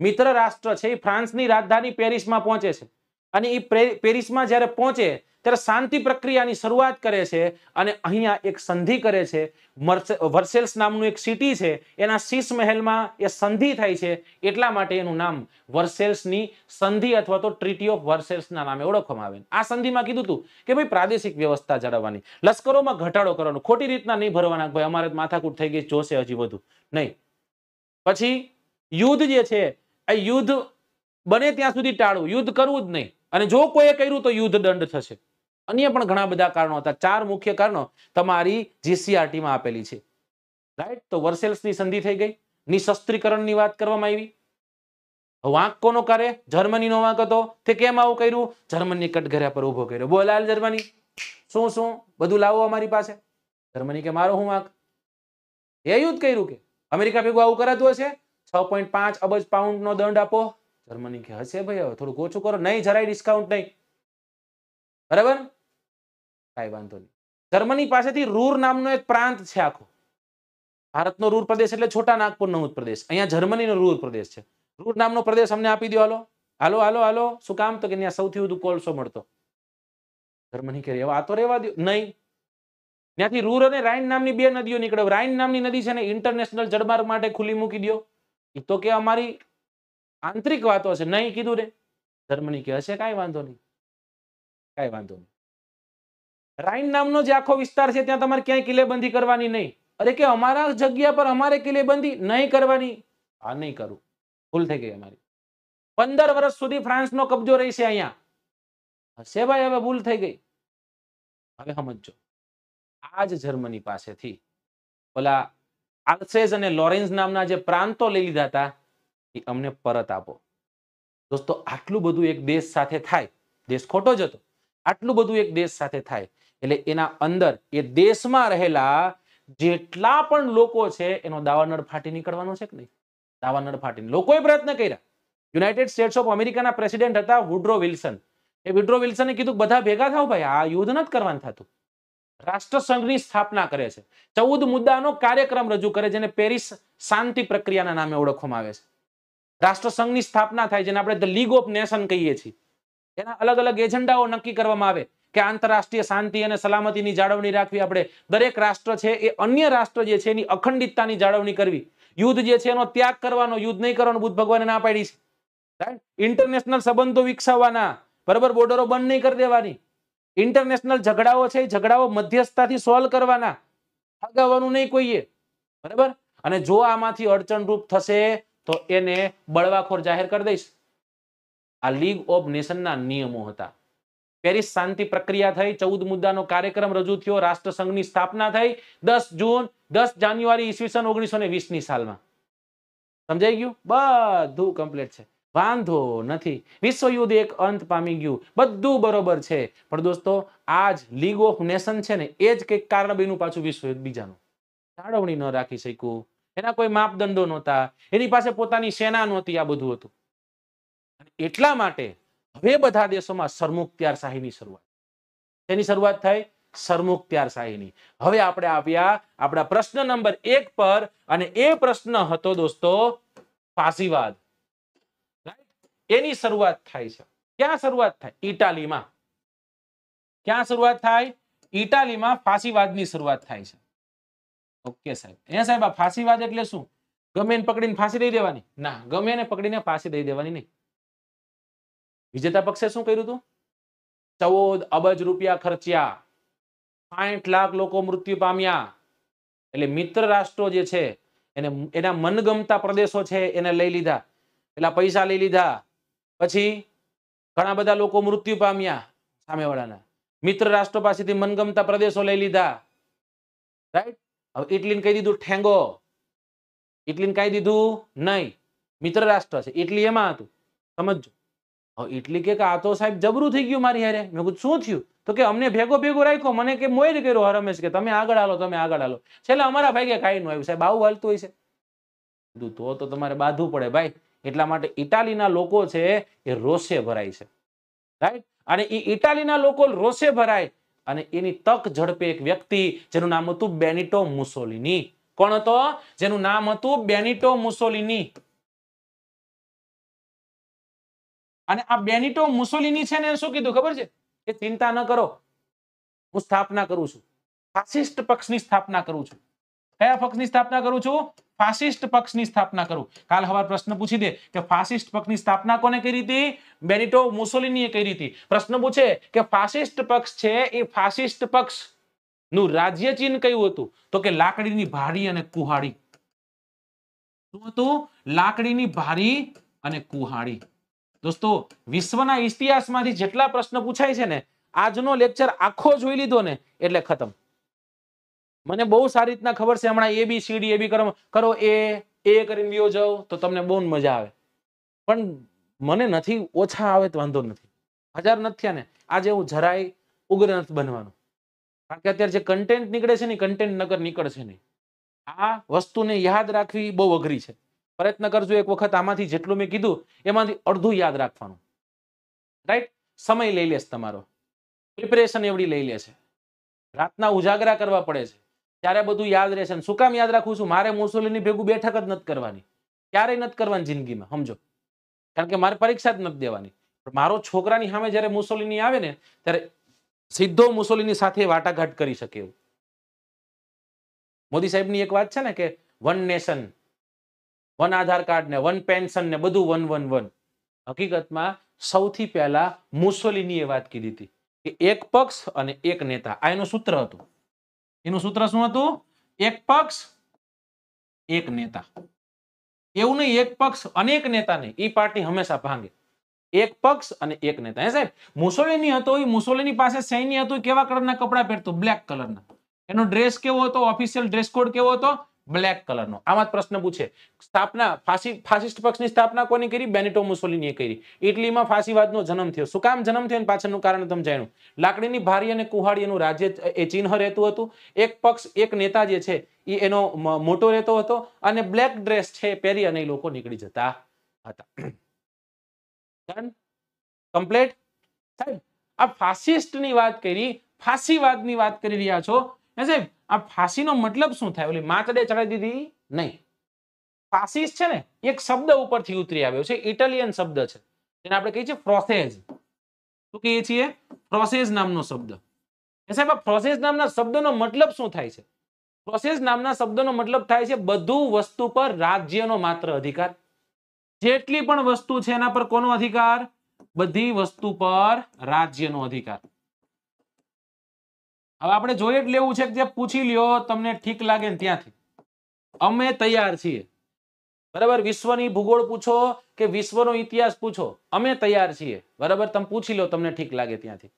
મિત્ર રાષ્ટ્ર છે એ ફ્રાન્સની રાજધાની પેરિસમાં પહોંચે છે અને એ પેરિસમાં જ્યારે પહોંચે ત્યારે શાંતિ પ્રક્રિયાની શરૂઆત કરે છે અને અહીંયા એક સંધિ કરે છે વર્સેલ્સ નામનું એક સિટી છે એના શીશ મહેલમાં એ સંધિ થાય છે એટલા માટે એનું નામ વર્સેલ્સની સંધિ અથવા તો ટ્રીટી ઓફ વર્સેલ્સના નામે ઓળખવામાં આવે આ સંધિમાં કીધું હતું કે ભાઈ પ્રાદેશિક વ્યવસ્થા જાળવવાની લશ્કરોમાં ઘટાડો કરવાનો ખોટી રીતના નહીં ભરવાના ભાઈ અમારે માથાકૂટ થઈ ગઈ જોશે હજી વધુ નહીં પછી યુદ્ધ જે છે આ યુદ્ધ બને ત્યાં સુધી ટાળવું યુદ્ધ કરવું જ નહીં અને જો કોઈએ કર્યું તો યુદ્ધ દંડ થશે અન્ય પણ ઘણા બધા કારણો હતા ચાર મુખ્ય કારણો તમારી જીસીઆરટીમાં આપેલી છે રાઈટ તો વર્સેલ્સની સંધિ થઈ ગઈ નિશસ્ત્રીકરણની વાત કરવામાં આવી વાંક કોનો કરે જર્મનીનો વાંક હતો તે કેમ આવું કર્યું જર્મની કટઘર્યા પર ઉભો કર્યો બોલાલ જર્મની શું શું બધું લાવો અમારી પાસે જર્મની કે મારો હું વાંક એ યુદ્ધ કર્યું કે અમેરિકા ભેગું આવું કરાતું હશે છ પોઈન્ટ પાંચ અબજ પાઉન્ડનો દંડ આપો જર્મની કે હશે ભાઈ હવે થોડુંક ઓછું કરો નહીં જરાય ડિસ્કાઉન્ટ નહીં બરાબર કાંઈ વાંધો નહીં જર્મની પાસેથી રૂર નામનો એક પ્રાંત છે આખો ભારતનો રૂર પ્રદેશ એટલે છોટા નાગપુર નવું પ્રદેશ અહીંયા જર્મનીનો રૂર પ્રદેશ છે રૂર નામનો પ્રદેશ અમને આપી દો હાલો હાલો હાલો હાલો શું કામ તો કે ત્યાં સૌથી વધુ કોલસો મળતો જર્મની કે રેવા આ તો રેવા દો નહીં ત્યાંથી રૂર અને રાઇન નામની બે નદીઓ નીકળે રાઇન નામની નદી છે ને ઇન્ટરનેશનલ જળમાર્ગ માટે ખુલ્લી મૂકી દો એ તો કે અમારી આંતરિક વાતો હશે નહીં કીધું ને જર્મની કે હશે કાંઈ વાંધો નહીં કાંઈ વાંધો નહીં રાઈન નામનો જે આખો વિસ્તાર છે ત્યાં તમારે ક્યાંય કિલ્લેબંધી કરવાની નહીં અરે કે અમારા જગ્યા પર અમારે કિલ્લેબંધી નહીં કરવાની આ નહીં કરું ભૂલ થઈ ગઈ અમારી પંદર વર્ષ સુધી ફ્રાન્સનો કબજો રહેશે અહીંયા હશે ભાઈ હવે ભૂલ થઈ ગઈ હવે સમજો આ જ જર્મની પાસેથી ઓલા આલ્સેસ અને લોરેન્સ નામના જે પ્રાંતો લઈ લીધા હતા એ અમને પરત આપો દોસ્તો આટલું બધું એક દેશ સાથે થાય દેશ ખોટો જ હતો આટલું બધું એક દેશ સાથે થાય એટલે એના અંદર એ દેશમાં રહેલા જેટલા પણ લોકો છે એનો દાવાનળ ફાટી નીકળવાનો છે કે નહીં દાવાનળ ફાટી લોકોએ પ્રયત્ન કર્યા યુનાઇટેડ સ્ટેટ્સ ઓફ અમેરિકાના પ્રેસિડેન્ટ હતા વુડ્રો વિલ્સન એ વિડ્રો વિલ્સને કીધું બધા ભેગા થાવ ભાઈ આ યુદ્ધ નથી કરવાનું થતું રાષ્ટ્રસંઘની સ્થાપના કરે છે ચૌદ મુદ્દાનો કાર્યક્રમ રજૂ કરે જેને પેરિસ શાંતિ પ્રક્રિયાના નામે ઓળખવામાં આવે છે રાષ્ટ્રસંઘની સ્થાપના થાય જેને આપણે ધ લીગ ઓફ નેશન કહીએ છીએ એના અલગ અલગ એજન્ડાઓ નક્કી કરવામાં આવે કે આંતરરાષ્ટ્રીય શાંતિ અને સલામતીની જાળવણી રાખવી આપણે દરેક રાષ્ટ્ર છે એ અન્ય રાષ્ટ્ર જે છે એની અખંડિતતાની જાળવણી કરવી યુદ્ધ જે છે એનો ત્યાગ કરવાનો યુદ્ધ નહીં કરવાનો બુદ્ધ ભગવાને ના પાડી છે ઇન્ટરનેશનલ સંબંધો વિકસાવવાના બરાબર બોર્ડરો બંધ નહીં કરી દેવાની ઇન્ટરનેશનલ ઝઘડાઓ છે ઝઘડાઓ મધ્યસ્થતાથી સોલ્વ કરવાના હગાવવાનું નહીં કોઈએ બરાબર અને જો આમાંથી અડચણરૂપ થશે તો એને બળવાખોર જાહેર કરી દઈશ આ લીગ ઓફ નેશનના નિયમો હતા પેરિસ શાંતિ પ્રક્રિયા થઈ ચૌદ મુદ્દાનો કાર્યક્રમ રજૂ થયો રાષ્ટ્રસંઘની સ્થાપના થઈ દસ જૂન દસ જાન્યુઆરી ઈસવીસન ઓગણીસો ની સાલમાં સમજાઈ ગયું બધું કમ્પ્લીટ છે વાંધો નથી વિશ્વયુદ્ધ એક અંત પામી ગયું બધું બરોબર છે પણ દોસ્તો આ જ લીગ ઓફ નેશન છે ને એ જ કંઈક કારણ બન્યું પાછું વિશ્વયુદ્ધ બીજાનું જાળવણી ન રાખી શક્યું એના કોઈ માપદંડો નહોતા એની પાસે પોતાની સેના નહોતી આ બધું હતું એટલા માટે હવે બધા દેશોમાં સરમુખત્યાર શાહીની શરૂઆત તેની શરૂઆત થાય સરમુખત્યાર શાહીની હવે આપણે આવ્યા આપણા પ્રશ્ન નંબર એક પર અને એ પ્રશ્ન હતો દોસ્તો ફાંસીવાદ એની શરૂઆત થાય છે ક્યાં શરૂઆત થાય ઇટાલીમાં ક્યાં શરૂઆત થાય ઇટાલીમાં ફાંસીવાદની શરૂઆત થાય છે ઓકે સાહેબ એ સાહેબ આ ફાંસીવાદ એટલે શું ગમે એને પકડીને ફાંસી દઈ દેવાની ના ગમે એને પકડીને ફાંસી દઈ દેવાની નહીં વિજેતા પક્ષે શું કર્યું હતું ચૌદ અબજ રૂપિયા ખર્ચ્યા સાઠ લાખ લોકો મૃત્યુ પામ્યા એટલે મિત્ર રાષ્ટ્રો જે છે એને એના મનગમતા પ્રદેશો છે એને લઈ લીધા પેલા પૈસા લઈ લીધા પછી ઘણા બધા લોકો મૃત્યુ પામ્યા સામેવાળાના મિત્ર રાષ્ટ્રો પાસેથી મનગમતા પ્રદેશો લઈ લીધા રાઈટ હવે ઇટલીને કહી દીધું ઠેંગો ઇટલીને કહી દીધું નહીં મિત્ર રાષ્ટ્ર છે ઇટલી એમાં હતું સમજો હવે ઇટલી કે આ તો સાહેબ જબરું થઈ ગયું મારી હારે મેં કીધું શું થયું તો કે અમને ભેગો ભેગો રાખ્યો મને કે મોય કર્યો રમેશ કે તમે આગળ હાલો તમે આગળ હાલો છેલ્લે અમારા ભાઈ કે કાંઈ નું આવ્યું સાહેબ આવું હાલતું હોય છે તો તો તમારે બાંધવું પડે ભાઈ એટલા માટે ઇટાલીના લોકો છે એ રોષે ભરાય છે રાઈટ અને એ ઇટાલીના લોકો રોષે ભરાય અને એની તક ઝડપે એક વ્યક્તિ જેનું નામ હતું બેનિટો મુસોલિની કોણ હતો જેનું નામ હતું બેનિટો મુસોલિની અને આ બેનિટો મુસોલિની છે ને શું કીધું ખબર છે કે ચિંતા ન કરો હું સ્થાપના કરું છું ફાસિસ્ટ પક્ષની સ્થાપના કરું છું કયા પક્ષની સ્થાપના કરું છું ફાસિસ્ટ પક્ષની સ્થાપના કરું કાલ હવાર પ્રશ્ન પૂછી દે કે ફાસિસ્ટ પક્ષની સ્થાપના કોને કરી હતી બેરિટો મુસોલિનીએ કરી હતી પ્રશ્ન પૂછે કે ફાસિસ્ટ પક્ષ છે એ ફાસિસ્ટ પક્ષ નું રાજ્ય ચિહ્ન કયું હતું તો કે લાકડીની ભારી અને કુહાડી શું હતું લાકડીની ભારી અને કુહાડી દોસ્તો વિશ્વના ઇતિહાસમાંથી જેટલા પ્રશ્ન પૂછાય છે ને આજનો લેક્ચર આખો જોઈ લીધો ને એટલે ખતમ મને બહુ સારી રીતના ખબર છે હમણાં એ બી સી ડી એ બી કરો કરો એ એ કરીને બીઓ જાઓ તો તમને બહુ મજા આવે પણ મને નથી ઓછા આવે તો વાંધો નથી હજાર નથી થયા ને આજે હું જરાય ઉગ્ર નથી બનવાનું કારણ કે અત્યારે જે કન્ટેન્ટ નીકળે છે ને કન્ટેન્ટ નગર નીકળશે નહીં આ વસ્તુને યાદ રાખવી બહુ અઘરી છે પ્રયત્ન કરજો એક વખત આમાંથી જેટલું મેં કીધું એમાંથી અડધું યાદ રાખવાનું રાઈટ સમય લઈ લેશ તમારો પ્રિપેરેશન એવડી લઈ લે છે રાતના ઉજાગરા કરવા પડે છે ત્યારે બધું યાદ રહેશે શું કામ યાદ રાખું છું મારે મુસોલીની ભેગું બેઠક જ નથી કરવાની ક્યારેય નથી કરવાની જિંદગીમાં સમજો કારણ કે મારે પરીક્ષા જ નથી દેવાની મારો છોકરાની સામે જ્યારે મુસોલીની આવે ને ત્યારે સીધો મુસોલીની સાથે વાટાઘાટ કરી શકે એવું મોદી સાહેબની એક વાત છે ને કે one nation one Aadhaar card ને વન પેન્શન ને બધું વન વન વન હકીકતમાં સૌથી પહેલા મુસોલીની એ વાત કીધી હતી કે એક પક્ષ અને એક નેતા આ એનું સૂત્ર હતું એનું સૂત્ર શું હતું એક પક્ષ એક નેતા એવું નહીં એક પક્ષ અનેક નેતા નહીં એ પાર્ટી હંમેશા ભાંગે એક પક્ષ અને એક નેતા હે સાહેબ મુસોલિની હતો એ મુસોલિની પાસે સૈન્ય હતું કેવા કલરના કપડાં પહેરતું બ્લેક કલરના એનો ડ્રેસ કેવો હતો ઓફિશિયલ ડ્રેસ કોડ કેવો હતો બ્લેક કલરનો આમાં પ્રશ્ન પૂછે સ્થાપના ફાસી ફાસિસ્ટ પક્ષની સ્થાપના કોની કરી બેનિટો મુસોલિનીએ કરી ઇટલીમાં ફાંસીવાદનો જન્મ થયો શું કામ જન્મ થયો પાછળનું કારણ તમે જાણ્યું લાકડીની ભારી અને કુહાડીનું રાજ્ય એ ચિહ્ન રહેતું હતું એક પક્ષ એક નેતા જે છે એ એનો મોટો રહેતો હતો અને બ્લેક ડ્રેસ છે પહેરી અને એ લોકો નીકળી જતા હતા ડન કમ્પ્લેટ સાહેબ આ ફાસિસ્ટની વાત કરી ફાંસીવાદની વાત કરી રહ્યા છો ને સાહેબ આ ફાંસીનો મતલબ શું થાય ઓલી માતડે ચડાવી દીધી નહીં ફાસીસ છે ને એક શબ્દ ઉપરથી ઉતરી આવ્યો છે ઇટાલિયન શબ્દ છે જેને આપણે કહીએ છીએ ફ્રોસેજ શું કહીએ છીએ પ્રોસેસ નામનો શબ્દ સાહેબ આ પ્રોસેસ નામના શબ્દનો મતલબ શું થાય છે પ્રોસેસ નામના શબ્દનો મતલબ થાય છે બધું વસ્તુ પર રાજ્યનો માત્ર અધિકાર જેટલી પણ વસ્તુ છે એના પર કોનો અધિકાર બધી વસ્તુ પર રાજ્યનો અધિકાર હવે આપણે જોઈ જ લેવું છે કે જે પૂછી લ્યો તમને ઠીક લાગે ને ત્યાંથી અમે તૈયાર છીએ બરાબર વિશ્વની ભૂગોળ પૂછો કે વિશ્વનો ઇતિહાસ પૂછો અમે તૈયાર છીએ બરાબર તમે પૂછી લો તમને ઠીક લાગે ત્યાંથી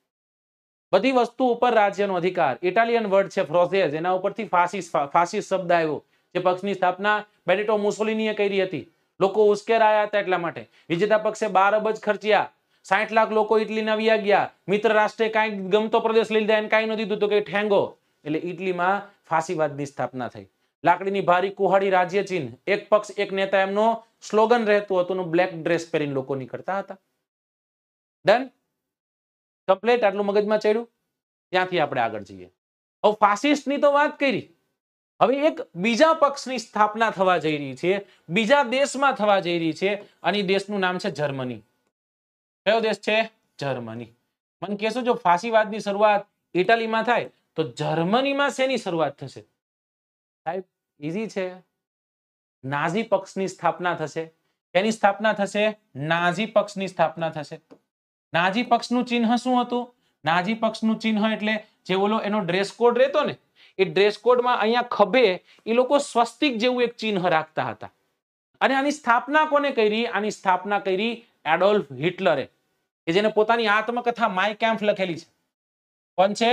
બધી વસ્તુ ઉપર રાજ્યનો અધિકાર ઇટાલિયન વર્ડ છે ફ્રોઝેઝ એના ઉપરથી ફાસિસ ફાસિસ શબ્દ આવ્યો જે પક્ષની સ્થાપના બેનેટો મુસોલિનીએ કરી હતી લોકો ઉશ્કેરાયા હતા એટલા માટે વિજેતા પક્ષે બાર અબજ ખર્ચ્યા સાઠ લાખ લોકો ઇટલીના વ્યા ગયા મિત્ર રાષ્ટ્રે કાંઈક ગમતો પ્રદેશ લઈ લીધા એને કાંઈ નથી દીધું તો કે ઠેંગો એટલે ઇટલીમાં ફાંસીવાદની સ્થાપના થઈ લાકડીની ભારી કુહાડી રાજ્ય ચીન એક પક્ષ એક નેતા એમનો સ્લોગન રહેતું હતું બ્લેક ડ્રેસ પહેરીને લોકો નીકળતા હતા ડન કમ્પ્લેટ આટલું મગજમાં ચડ્યું ત્યાંથી આપણે આગળ જઈએ હવે ફાસિસ્ટની તો વાત કરી હવે એક બીજા પક્ષની સ્થાપના થવા જઈ રહી છે બીજા દેશમાં થવા જઈ રહી છે અને દેશનું નામ છે જર્મની કયો દેશ છે જર્મની મને કહેશો જો ફાંસીવાદની શરૂઆત ઇટાલીમાં થાય તો જર્મનીમાં શેની શરૂઆત થશે સાહેબ ઈઝી છે નાઝી પક્ષની સ્થાપના થશે કેની સ્થાપના થશે નાઝી પક્ષની સ્થાપના થશે નાઝી પક્ષનું ચિહ્ન શું હતું નાઝી પક્ષનું ચિહ્ન એટલે જે ઓલો એનો ડ્રેસ કોડ રહેતો ને એ ડ્રેસ કોડમાં અહીંયા ખભે એ લોકો સ્વસ્તિક જેવું એક ચિહ્ન રાખતા હતા અને આની સ્થાપના કોને કરી આની સ્થાપના કરી એડોલ્ફ હિટલરે કે જેને પોતાની આત્મકથા માય કેમ્પ લખેલી છે કોણ છે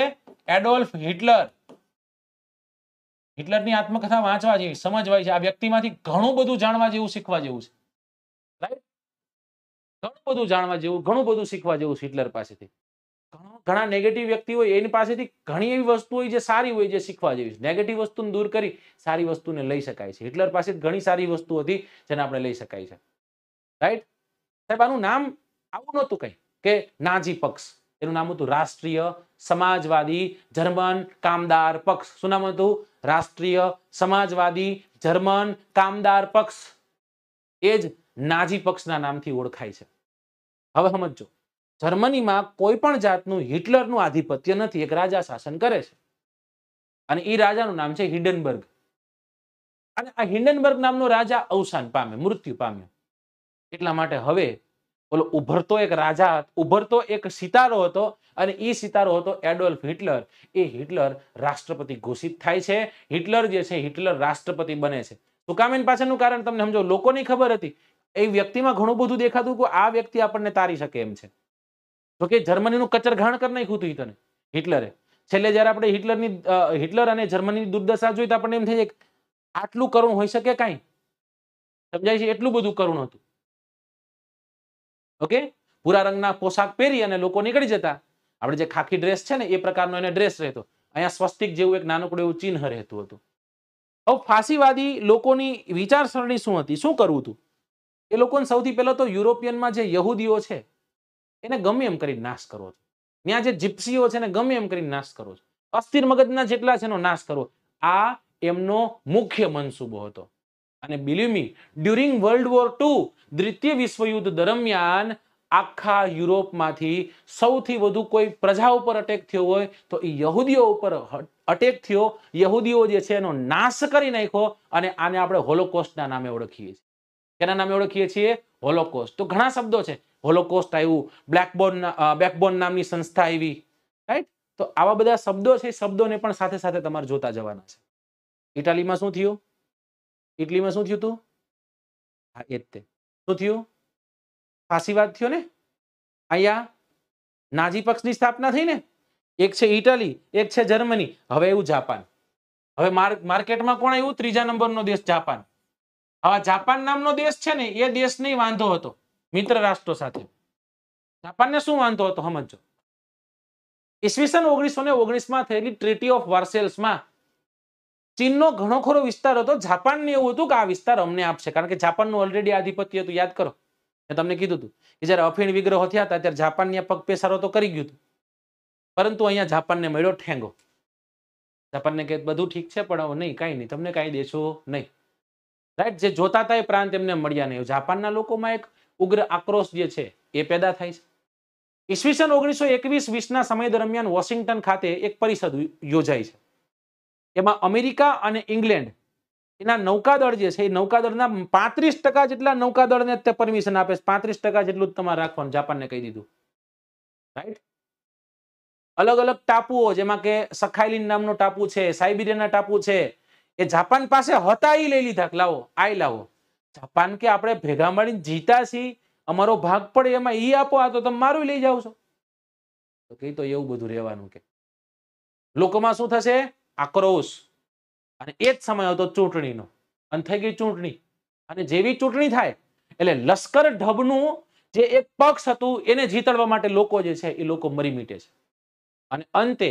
એડોલ્ફ હિટલર હિટલરની આત્મકથા વાંચવા જેવી સમજવા છે આ વ્યક્તિમાંથી ઘણું બધું જાણવા જેવું શીખવા જેવું છે રાઈટ ઘણું બધું જાણવા જેવું ઘણું બધું શીખવા જેવું છે હિટલર પાસેથી ઘણા નેગેટિવ વ્યક્તિ હોય એની પાસેથી ઘણી એવી વસ્તુ હોય જે સારી હોય જે શીખવા જેવી છે નેગેટિવ વસ્તુને દૂર કરી સારી વસ્તુને લઈ શકાય છે હિટલર પાસે ઘણી સારી વસ્તુ હતી જેને આપણે લઈ શકાય છે રાઈટ સાહેબ આનું નામ આવું નહોતું કંઈ કે નાજી પક્ષ એનું નામ હતું રાષ્ટ્રીય સમાજવાદી જર્મન કામદાર પક્ષ શું નામ હતું રાષ્ટ્રીય સમાજવાદી જર્મન કામદાર પક્ષ એ જ નાજી પક્ષના નામથી ઓળખાય છે હવે સમજો જર્મનીમાં કોઈ પણ જાતનું હિટલરનું આધિપત્ય નથી એક રાજા શાસન કરે છે અને એ રાજાનું નામ છે હિન્ડનબર્ગ અને આ હિન્ડનબર્ગ નામનો રાજા અવસાન પામે મૃત્યુ પામ્યો એટલા માટે હવે ઓલો ઉભરતો એક રાજા ઉભરતો એક સિતારો હતો અને એ સિતારો હતો એડોલ્ફ હિટલર એ હિટલર રાષ્ટ્રપતિ ઘોષિત થાય છે હિટલર જે છે હિટલર રાષ્ટ્રપતિ બને છે સુકામેન પાછળનું કારણ તમને સમજો લોકોની ખબર હતી એ વ્યક્તિમાં ઘણું બધું દેખાતું કે આ વ્યક્તિ આપણને તારી શકે એમ છે તો કે જર્મનીનું કચરઘાણ કરી નાખ્યું હતું તને હિટલરે છેલ્લે જ્યારે આપણે હિટલરની હિટલર અને જર્મનીની દુર્દશા જોઈ તો આપણને એમ થઈ આટલું કરુણ હોઈ શકે કાંઈ સમજાય છે એટલું બધું કરુણ હતું ઓકે ભૂરા રંગના પોશાક પહેરી અને લોકો નીકળી જતા આપણે જે ખાખી ડ્રેસ છે ને એ પ્રકારનો એને ડ્રેસ રહેતો અહીંયા સ્વસ્તિક જેવું એક નાનકડું એવું ચિહ્ન રહેતું હતું હવે ફાંસીવાદી લોકોની વિચારસરણી શું હતી શું કરવું હતું એ લોકોને સૌથી પહેલા તો યુરોપિયનમાં જે યહૂદીઓ છે એને ગમે એમ કરીને નાશ કરવો છે ત્યાં જે જીપ્સીઓ છે એને ગમે એમ કરીને નાશ કરવો છે અસ્થિર મગજના જેટલા છે એનો નાશ કરવો આ એમનો મુખ્ય મનસૂબો હતો અને બિલીમી ડ્યુરિંગ વર્લ્ડ વોર ટુ દ્વિતીય વિશ્વયુદ્ધ દરમિયાન આખા યુરોપમાંથી સૌથી વધુ કોઈ પ્રજા ઉપર અટેક થયો હોય તો એ યહૂદીઓ ઉપર અટેક થયો યહૂદીઓ જે છે એનો નાશ કરી નાખ્યો અને આને આપણે હોલોકોસ્ટના નામે ઓળખીએ છીએ કેના નામે ઓળખીએ છીએ હોલોકોસ્ટ તો ઘણા શબ્દો છે હોલોકોસ્ટ આવ્યું બ્લેકબોન બેકબોન નામની સંસ્થા આવી રાઈટ તો આવા બધા શબ્દો છે શબ્દોને પણ સાથે સાથે તમારે જોતા જવાના છે ઇટાલીમાં શું થયું ઇટલીમાં શું થયું હતું હા એ જ તે શું થયું ફાંસીવાદ થયો ને અહીંયા નાજી પક્ષની સ્થાપના થઈ ને એક છે ઇટલી એક છે જર્મની હવે એવું જાપાન હવે માર્કેટમાં કોણ આવ્યું ત્રીજા નંબરનો દેશ જાપાન આવા જાપાન નામનો દેશ છે ને એ દેશ નહીં વાંધો હતો મિત્ર રાષ્ટ્રો સાથે જાપાનને શું વાંધો હતો સમજો ઈસવીસન ઓગણીસો ને ઓગણીસમાં થયેલી ટ્રીટી ઓફ વાર્સેલ્સમાં ચીનનો ઘણો ખરો વિસ્તાર હતો જાપાનને એવું હતું કે આ વિસ્તાર અમને આપશે કારણ કે જાપાનનું ઓલરેડી આધિપત્ય હતું યાદ કરો મેં તમને કીધું હતું કે જ્યારે અફીણ વિગ્રહો થયા હતા ત્યારે જાપાનને પગ પેસારો તો કરી ગયું હતું પરંતુ અહીંયા જાપાનને મળ્યો ઠેંગો જાપાનને કહે બધું ઠીક છે પણ નહીં કાંઈ નહીં તમને કાંઈ દેશો નહીં રાઈટ જે જોતા હતા એ પ્રાંત એમને મળ્યા નહીં જાપાનના લોકોમાં એક ઉગ્ર આક્રોશ જે છે એ પેદા થાય છે ઈસવીસન ઓગણીસો એકવીસ વીસના સમય દરમિયાન વોશિંગ્ટન ખાતે એક પરિષદ યોજાય છે એમાં અમેરિકા અને ઇંગ્લેન્ડ એના નૌકાદળ જે છે એ નૌકાદળના પાંત્રીસ ટકા જેટલા નૌકાદળને તે પરમિશન આપે છે પાંત્રીસ ટકા જેટલું જ તમારે રાખવાનું જાપાનને કહી દીધું રાઈટ અલગ અલગ ટાપુઓ જેમાં કે સખાઈલીન નામનો ટાપુ છે સાઇબિરિયાના ટાપુ છે એ જાપાન પાસે હતા એ લઈ લીધા લાવો આ લાવો જાપાન કે આપણે ભેગા મળીને જીતા છીએ અમારો ભાગ પડે એમાં એ આપો આ તો તમે મારું લઈ જાવ છો તો કઈ તો એવું બધું રહેવાનું કે લોકોમાં શું થશે આક્રોશ અને એ જ સમય હતો ચૂંટણીનો અને થઈ ગઈ ચૂંટણી અને જેવી ચૂંટણી થાય એટલે લશ્કર ઢબનું જે એક પક્ષ હતું એને જીતડવા માટે લોકો જે છે એ લોકો મરી મીટે છે અને અંતે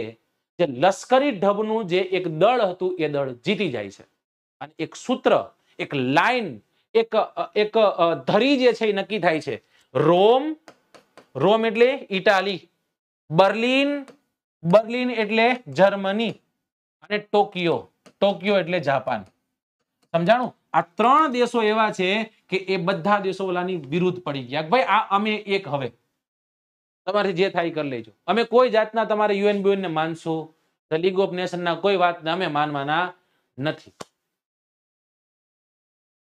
જે લશ્કરી ઢબનું જે એક દળ હતું એ દળ જીતી જાય છે અને એક સૂત્ર એક લાઈન એક એક ધરી જે છે એ નક્કી થાય છે રોમ રોમ એટલે ઇટાલી બર્લિન બર્લિન એટલે જર્મની અને ટોકિયો ટોકિયો એટલે જાપાન સમજાણું આ ત્રણ દેશો એવા છે કે એ બધા દેશો ઓલાની વિરુદ્ધ પડી ગયા ભાઈ આ અમે એક હવે તમારે જે થાય કરી લેજો અમે કોઈ જાતના તમારે યુએન બ્યુએન ને માનશો ધ લીગ ઓફ નેશનના કોઈ વાતને અમે માનવાના નથી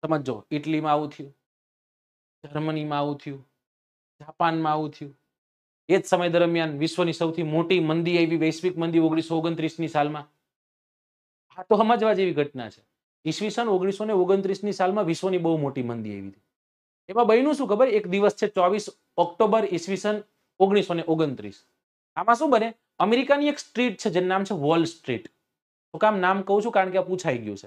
સમજો ઇટલીમાં આવું થયું જર્મનીમાં આવું થયું જાપાનમાં આવું થયું એ જ સમય દરમિયાન વિશ્વની સૌથી મોટી મંદી એવી વૈશ્વિક મંદી ઓગણીસો ઓગણત્રીસની સાલમાં આ તો સમજવા જેવી ઘટના છે ઈસવીસન ઓગણીસો ને ઓગણત્રીસની સાલમાં વિશ્વની બહુ મોટી મંદી આવી હતી એમાં બન્યું શું ખબર એક દિવસ છે ચોવીસ ઓક્ટોબર ઈસવીસન ઓગણીસો ને ઓગણત્રીસ આમાં શું બને અમેરિકાની એક સ્ટ્રીટ છે જેનું નામ છે વોલ સ્ટ્રીટ હું કામ નામ કહું છું કારણ કે આ પૂછાઈ ગયું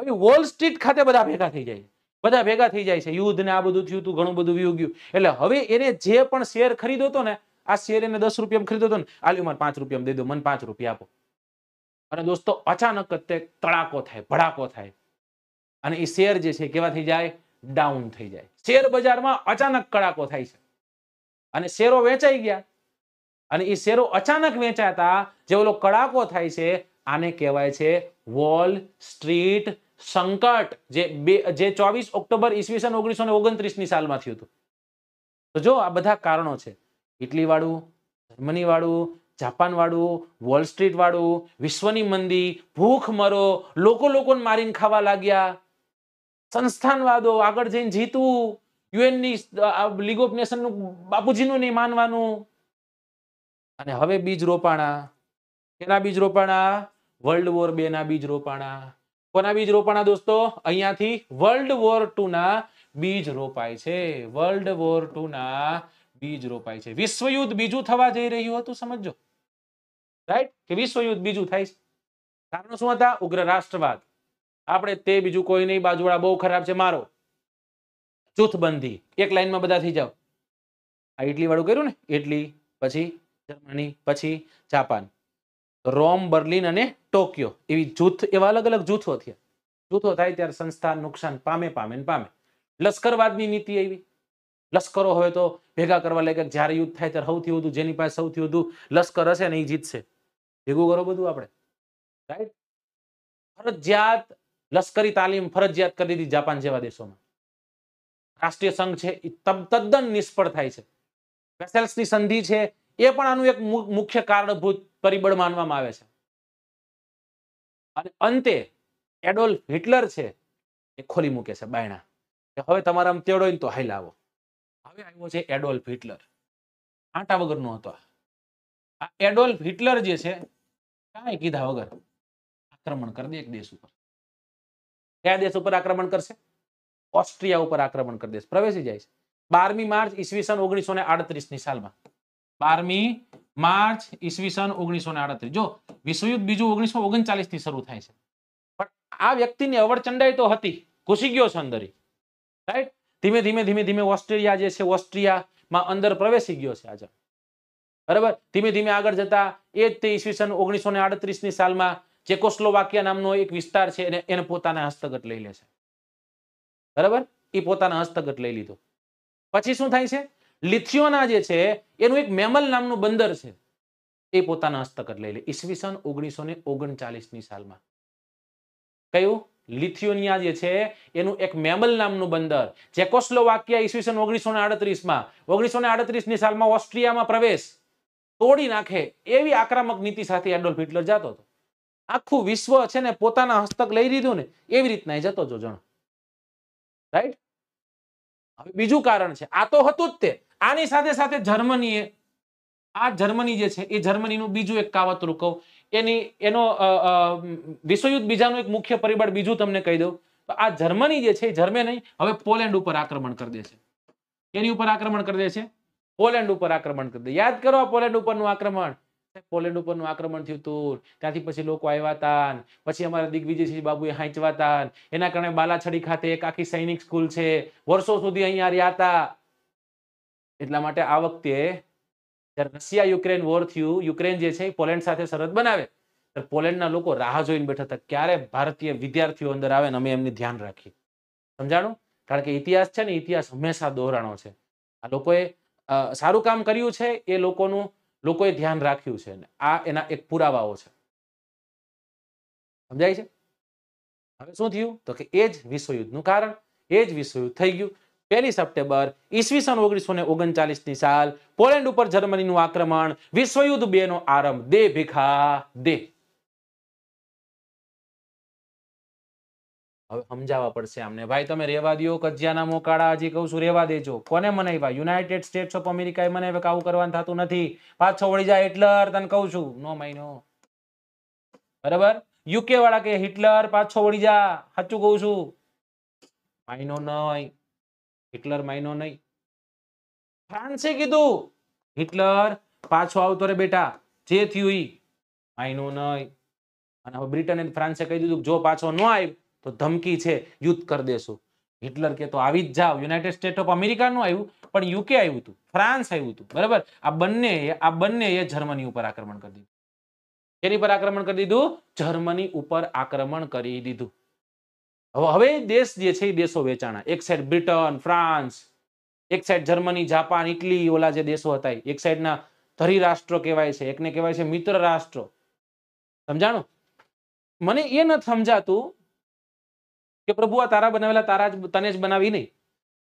છે હવે વોલ સ્ટ્રીટ ખાતે બધા ભેગા થઈ જાય બધા ભેગા થઈ જાય છે યુદ્ધ ને આ બધું થયું હતું ઘણું બધું વ્યુ ગયું એટલે હવે એને જે પણ શેર ખરીદો હતો ને આ શેર એને દસ રૂપિયા ખરીદો હતો ને આલ્યુ મને પાંચ રૂપિયા દે દો મને પાંચ રૂપિયા આપો અને દોસ્તો અચાનક તે તડાકો થાય ભડાકો થાય અને એ શેર જે છે કેવા થઈ જાય ડાઉન થઈ જાય શેર બજારમાં અચાનક કડાકો થાય છે અને શેરો વેચાઈ ગયા અને એ શેરો અચાનક વેચાતા જે ઓલો કડાકો થાય છે આને કહેવાય છે વોલ સ્ટ્રીટ સંકટ જે બે જે ચોવીસ ઓક્ટોબર ઈસવીસન ઓગણીસો ઓગણત્રીસની સાલમાં થયું હતું તો જો આ બધા કારણો છે ઇટલી વાળું જર્મની વાળું જાપાનવાળું વોલ સ્ટ્રીટવાળું વિશ્વની મંદી ભૂખ મરો લોકો લોકોને મારીને ખાવા લાગ્યા સંસ્થાનવાદો આગળ જઈને જીતવું યુએનની લીગ ઓફ નેશનનું બાપુજીનું નહીં માનવાનું અને હવે બીજ રોપાણા કેના બીજ રોપાણા વર્લ્ડ વોર બે ના બીજ રોપાણા કોના બીજ રોપાણા દોસ્તો અહીંયાથી વર્લ્ડ વોર ટુ ના બીજ રોપાય છે વર્લ્ડ વોર ટુ ના બીજ રોપાય છે વિશ્વયુદ્ધ બીજું થવા જઈ રહ્યું હતું સમજો રાઈટ કે વિશ્વયુદ્ધ બીજું થાય છે કારણો શું હતા ઉગ્ર રાષ્ટ્રવાદ આપણે તે બીજું કોઈ નહીં બાજુવાળા બહુ ખરાબ છે મારો જૂથબંધી એક લાઈનમાં બધા થઈ જાઓ આ ઇટલી વાળું કર્યું ને ઇટલી પછી જર્મની પછી જાપાન રોમ બર્લિન અને ટોક્યો એવી જૂથ એવા અલગ અલગ જૂથો થયા જૂથો થાય ત્યારે સંસ્થા નુકસાન પામે પામે ને પામે લશ્કરવાદની નીતિ આવી લશ્કરો હવે તો ભેગા કરવા લાગ્યા જ્યારે યુદ્ધ થાય ત્યારે સૌથી વધુ જેની પાસે સૌથી વધુ લશ્કર હશે ને એ જીતશે ભેગું કરો બધું આપણે રાઈટ ફરજિયાત લશ્કરી તાલીમ ફરજિયાત કરી દીધી જાપાન જેવા દેશોમાં રાષ્ટ્રીય સંઘ છે એ તદ્દન નિષ્ફળ થાય છે વેસેલ્સની સંધિ છે એ પણ આનું એક મુખ્ય કારણભૂત પરિબળ માનવામાં આવે છે અને અંતે એડોલ્ફ હિટલર છે એ ખોલી મૂકે છે બાયણા કે હવે તમારા તેડોઈને તો હાઈ લાવો હવે આવ્યો છે એડોલ્ફ હિટલર આટા વગરનો હતો આ એડોલ્ફ હિટલર જે છે કાંઈ કીધા વગર આક્રમણ કરી દે એક દેશ ઉપર કયા દેશ ઉપર આક્રમણ કરશે ઓસ્ટ્રિયા ઉપર આક્રમણ કરી દેશે પ્રવેશી જાય છે બારમી માર્ચ ઈસવીસન ઓગણીસો ને આડત્રીસ ની સાલમાં બારમી માર્ચ ઈસવીસન ઓગણીસો ને આડત્રીસ જો વિશ્વયુદ્ધ બીજું ઓગણીસો ઓગણચાલીસ થી શરૂ થાય છે પણ આ વ્યક્તિની અવરચંડાઈ તો હતી ઘૂસી ગયો છે અંદર રાઈટ ધીમે ધીમે ધીમે ધીમે ઓસ્ટ્રેલિયા જે છે ઓસ્ટ્રિયામાં અંદર પ્રવેશી ગયો છે આજે બરાબર ધીમે ધીમે આગળ જતા એ જ તે ઈસવીસન ઓગણીસો ને આડત્રીસની સાલમાં ચેકોસ્લોવાકિયા નામનો એક વિસ્તાર છે એને એને પોતાના હસ્તગત લઈ લે છે બરાબર એ પોતાના હસ્તગત લઈ લીધો પછી શું થાય છે લિથિયોના જે છે એનું એક મેમલ નામનું બંદર છે એ પોતાના હસ્તગત લઈ લે ઈસવીસન ઓગણીસો ને ઓગણચાલીસની સાલમાં કયું લિથિયોનિયા જે છે એનું એક મેમલ નામનું બંદર જેકોસ્લોવાકિયા ઈસવીસન ઓગણીસો ને આડત્રીસમાં ઓગણીસો ને ની સાલમાં ઓસ્ટ્રિયામાં પ્રવેશ તોડી નાખે એવી આક્રમક નીતિ સાથે એડોલ્ફ હિટલર જતો હતો આખું વિશ્વ છે ને પોતાના હસ્તક લઈ લીધું ને એવી રીતના જતો જો જણ રાઈટ હવે બીજું કારણ છે આ તો હતું જ તે આની સાથે સાથે જર્મનીએ આ જર્મની જે છે એ જર્મનીનું બીજું એક કાવતરું કહું એની એનો વિશ્વયુદ્ધ બીજાનું એક મુખ્ય પરિબળ બીજું તમને કહી દઉં તો આ જર્મની જે છે જર્મની હવે પોલેન્ડ ઉપર આક્રમણ કરી દે છે એની ઉપર આક્રમણ કરી દે છે પોલેન્ડ ઉપર આક્રમણ કરી દે યાદ કરો પોલેન્ડ ઉપરનું આક્રમણ પોલેન્ડ ઉપરનું આક્રમણ થયું તું ત્યાંથી પછી લોકો આવ્યા હતા પછી અમારા દિગ્વિજયસિંહ બાબુએ હાંચવા હતા એના કારણે બાલાછડી ખાતે એક આખી સૈનિક સ્કૂલ છે વર્ષો સુધી અહીંયા રહ્યા હતા એટલા માટે આ વખતે રશિયા યુક્રેન વોર થયું યુક્રેન જે છે એ પોલેન્ડ સાથે સરહદ બનાવે ત્યારે પોલેન્ડના લોકો રાહ જોઈને બેઠા હતા ક્યારે ભારતીય વિદ્યાર્થીઓ અંદર આવે અને અમે એમને ધ્યાન રાખીએ સમજાણું કારણ કે ઇતિહાસ છે ને ઇતિહાસ હંમેશા દોહરાણો છે આ લોકોએ સારું કામ કર્યું છે એ લોકોનું લોકોએ ધ્યાન રાખ્યું છે આ એના એક પુરાવાઓ છે સમજાય છે હવે શું થયું તો કે એ જ વિશ્વયુદ્ધનું કારણ એ જ વિશ્વયુદ્ધ થઈ ગયું પહેલી સપ્ટેમ્બર ઈસવીસન ઓગણીસો ને ઓગણચાલીસની સાલ પોલેન્ડ ઉપર જર્મનીનું આક્રમણ વિશ્વયુદ્ધ બે નો આરંભ દે ભીખા દે સમજાવવા પડશે આમને ભાઈ તમે રેવા દો કજિયાના મોકાળા હજી કહું છું રેવા દેજો કોને મનાવ્યા યુનાઇટેડ સ્ટેટ્સ ઓફ અમેરિકાએ મને કે આવું કરવાનું થતું નથી પાછો વળી જાય હિટલર તને કહું છું નો મહિનો બરાબર યુકે વાળા કે હિટલર પાછો વળી જા સાચું કહું છું મહિનો નહીં હિટલર માન્યો નહીં ફ્રાન્સે કીધું હિટલર પાછો આવતો રે બેટા જે થયું ઈ નહીં અને હવે બ્રિટન અને ફ્રાન્સે કહી દીધું જો પાછો ન આવ્યો તો ધમકી છે યુદ્ધ કરી દેશું હિટલર કે તો આવી જ જાવ યુનાઇટેડ સ્ટેટ ઓફ અમેરિકાનું આવ્યું પણ યુકે આવ્યું હતું ફ્રાન્સ આવ્યું હતું બરાબર આ બંને આ બંને એ જર્મની ઉપર આક્રમણ કરી દીધું એની પર આક્રમણ કરી દીધું જર્મની ઉપર આક્રમણ કરી દીધું હવે હવે દેશ જે છે એ દેશો વેચાણા એક સાઈડ બ્રિટન ફ્રાન્સ એક સાઈડ જર્મની જાપાન ઇટલી ઓલા જે દેશો હતા એક સાઈડના ધરી રાષ્ટ્રો કહેવાય છે એકને કહેવાય છે મિત્ર રાષ્ટ્રો સમજાણો મને એ ન સમજાતું કે પ્રભુ આ તારા બનાવેલા તારા જ તને જ બનાવી નહીં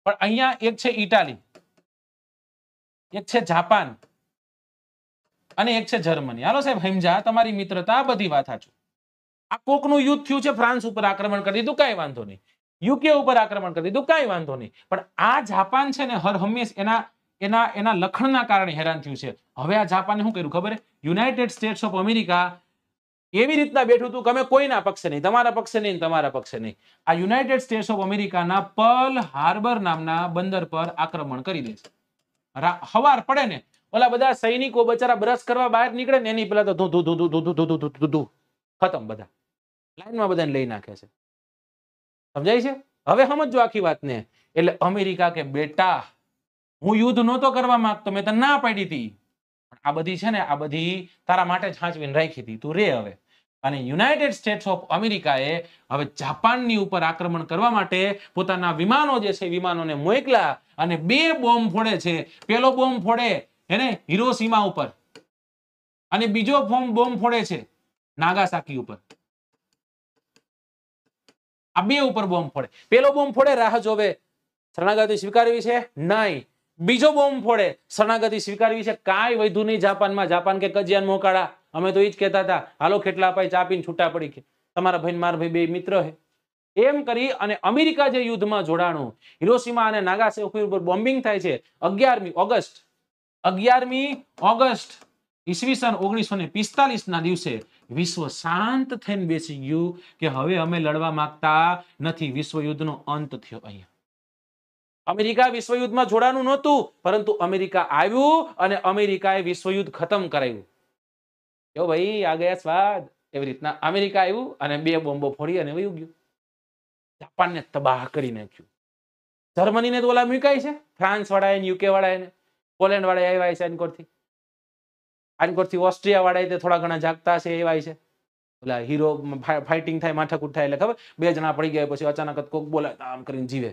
પણ અહીંયા એક છે ઇટાલી એક છે જાપાન અને એક છે જર્મની હાલો સાહેબ હેમજા તમારી મિત્રતા બધી વાત સાચું આ કોકનું યુદ્ધ થયું છે ફ્રાન્સ ઉપર આક્રમણ કરી દીધું કાંઈ વાંધો નહીં યુકે ઉપર આક્રમણ કરી દીધું કાંઈ વાંધો નહીં પણ આ જાપાન છે ને હર હંમેશ એના એના એના લખણના કારણે હેરાન થયું છે હવે આ જાપાને શું કર્યું ખબર યુનાઇટેડ સ્ટેટ્સ ઓફ અમેરિકા એવી રીતના બેઠું હતું કે અમે કોઈના પક્ષે નહીં તમારા પક્ષે નહીં તમારા પક્ષે નહીં આ યુનાઇટેડ સ્ટેટ્સ ઓફ અમેરિકાના પર્લ હાર્બર નામના બંદર પર આક્રમણ કરી દે છે હવાર પડે ને ઓલા બધા સૈનિકો બચારા બ્રશ કરવા બહાર નીકળે ને એની પેલા તો ધુ ધુ ધુ ધુ ધુ ધુ ધુ ધુ ખતમ બધા લાઈનમાં બધાને લઈ નાખે છે સમજાય છે હવે સમજો આખી વાતને એટલે અમેરિકા કે બેટા હું યુદ્ધ નહોતો કરવા માંગતો મેં તને ના પાડી હતી આ બધી છે ને આ બધી તારા માટે છાંચવીને રાખી હતી તું રે હવે અને યુનાઇટેડ સ્ટેટ્સ ઓફ અમેરિકાએ હવે જાપાનની ઉપર આક્રમણ કરવા માટે પોતાના વિમાનો જે છે વિમાનોને મોકલા અને બે બોમ્બ ફોડે છે પેલો બોમ્બ ફોડે એને હિરોસીમા ઉપર અને બીજો બોમ્બ ફોડે છે નાગાસાકી ઉપર આ બે ઉપર બોમ્બ ફોડે પેલો બોમ્બ ફોડે રાહ જોવે શરણાગતિ સ્વીકારવી છે નહીં બીજો બોમ્બ ફોડે શરણાગતિ સ્વીકારવી છે કાંઈ વધુ નહીં જાપાનમાં જાપાન કે કજિયાન મોકાળા અમે તો એ જ કહેતા હતા હાલો કેટલા અપાય ચા છૂટા પડી કે તમારા ભાઈ મારા ભાઈ બે મિત્ર હે એમ કરી અને અમેરિકા જે યુદ્ધમાં જોડાણું હિરોસીમા અને નાગાસે ઉપર બોમ્બિંગ થાય છે અગિયારમી ઓગસ્ટ અગિયારમી ઓગસ્ટ ઈસવીસન ઓગણીસો ને પિસ્તાલીસ ના દિવસે વિશ્વ શાંત થઈને બેસી ગયું કે હવે અમે લડવા માંગતા નથી વિશ્વયુદ્ધનો અંત થયો અહીંયા અમેરિકા વિશ્વયુદ્ધમાં જોડાનું નહોતું પરંતુ અમેરિકા આવ્યું અને અમેરિકાએ વિશ્વયુદ્ધ ખતમ કરાયું જો ભાઈ આ ગયા સ્વાદ એવી રીતના અમેરિકા આવ્યું અને બે બોમ્બો ફોડી અને વયું ગયું જાપાનને તબાહ કરી નાખ્યું જર્મનીને તો ઓલા મુકાય છે ફ્રાન્સ વાળા વાળાએ યુકે વાળા એને પોલેન્ડ વાળા આવ્યા છે એન કોરથી આની પરથી ઓસ્ટ્રિયા વાળા તે થોડા ઘણા જાગતા છે એવાય છે ઓલા હીરો ફાઇટિંગ થાય માથાકૂટ થાય એટલે ખબર બે જણા પડી ગયા પછી અચાનક કોક બોલે આમ કરીને જીવે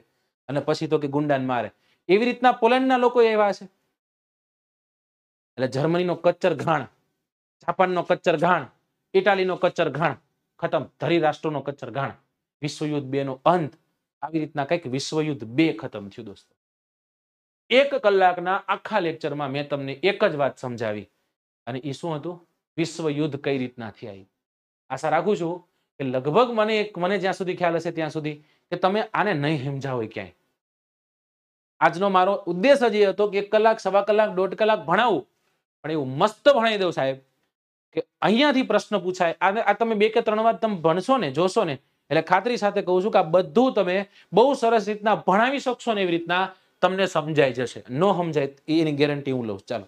અને પછી તો કે ગુંડાને મારે એવી રીતના પોલેન્ડના લોકો એવા છે એટલે જર્મનીનો કચ્ચર ઘાણ જાપાનનો કચ્ચર ઘાણ ઇટાલીનો કચ્ચર ઘાણ ખતમ ધરી રાષ્ટ્રોનો કચ્ચર ઘાણ વિશ્વયુદ્ધ બે નો અંત આવી રીતના કંઈક વિશ્વયુદ્ધ બે ખતમ થયું દોસ્તો એક કલાકના આખા લેક્ચરમાં મેં તમને એક જ વાત સમજાવી અને એ શું હતું વિશ્વ યુદ્ધ કઈ રીતનાથી આવી આશા રાખું છું કે લગભગ મને મને જ્યાં સુધી ખ્યાલ હશે ત્યાં સુધી કે તમે આને નહીં સમજાવો ક્યાંય આજનો મારો ઉદ્દેશ જ એ હતો કે એક કલાક સવા કલાક દોઢ કલાક ભણાવું પણ એવું મસ્ત ભણાવી દઉં સાહેબ કે અહીંયાથી પ્રશ્ન પૂછાય આ તમે બે કે ત્રણ વાર તમે ભણશો ને જોશો ને એટલે ખાતરી સાથે કહું છું કે આ બધું તમે બહુ સરસ રીતના ભણાવી શકશો ને એવી રીતના તમને સમજાઈ જશે ન સમજાય એની ગેરંટી હું લઉં ચાલો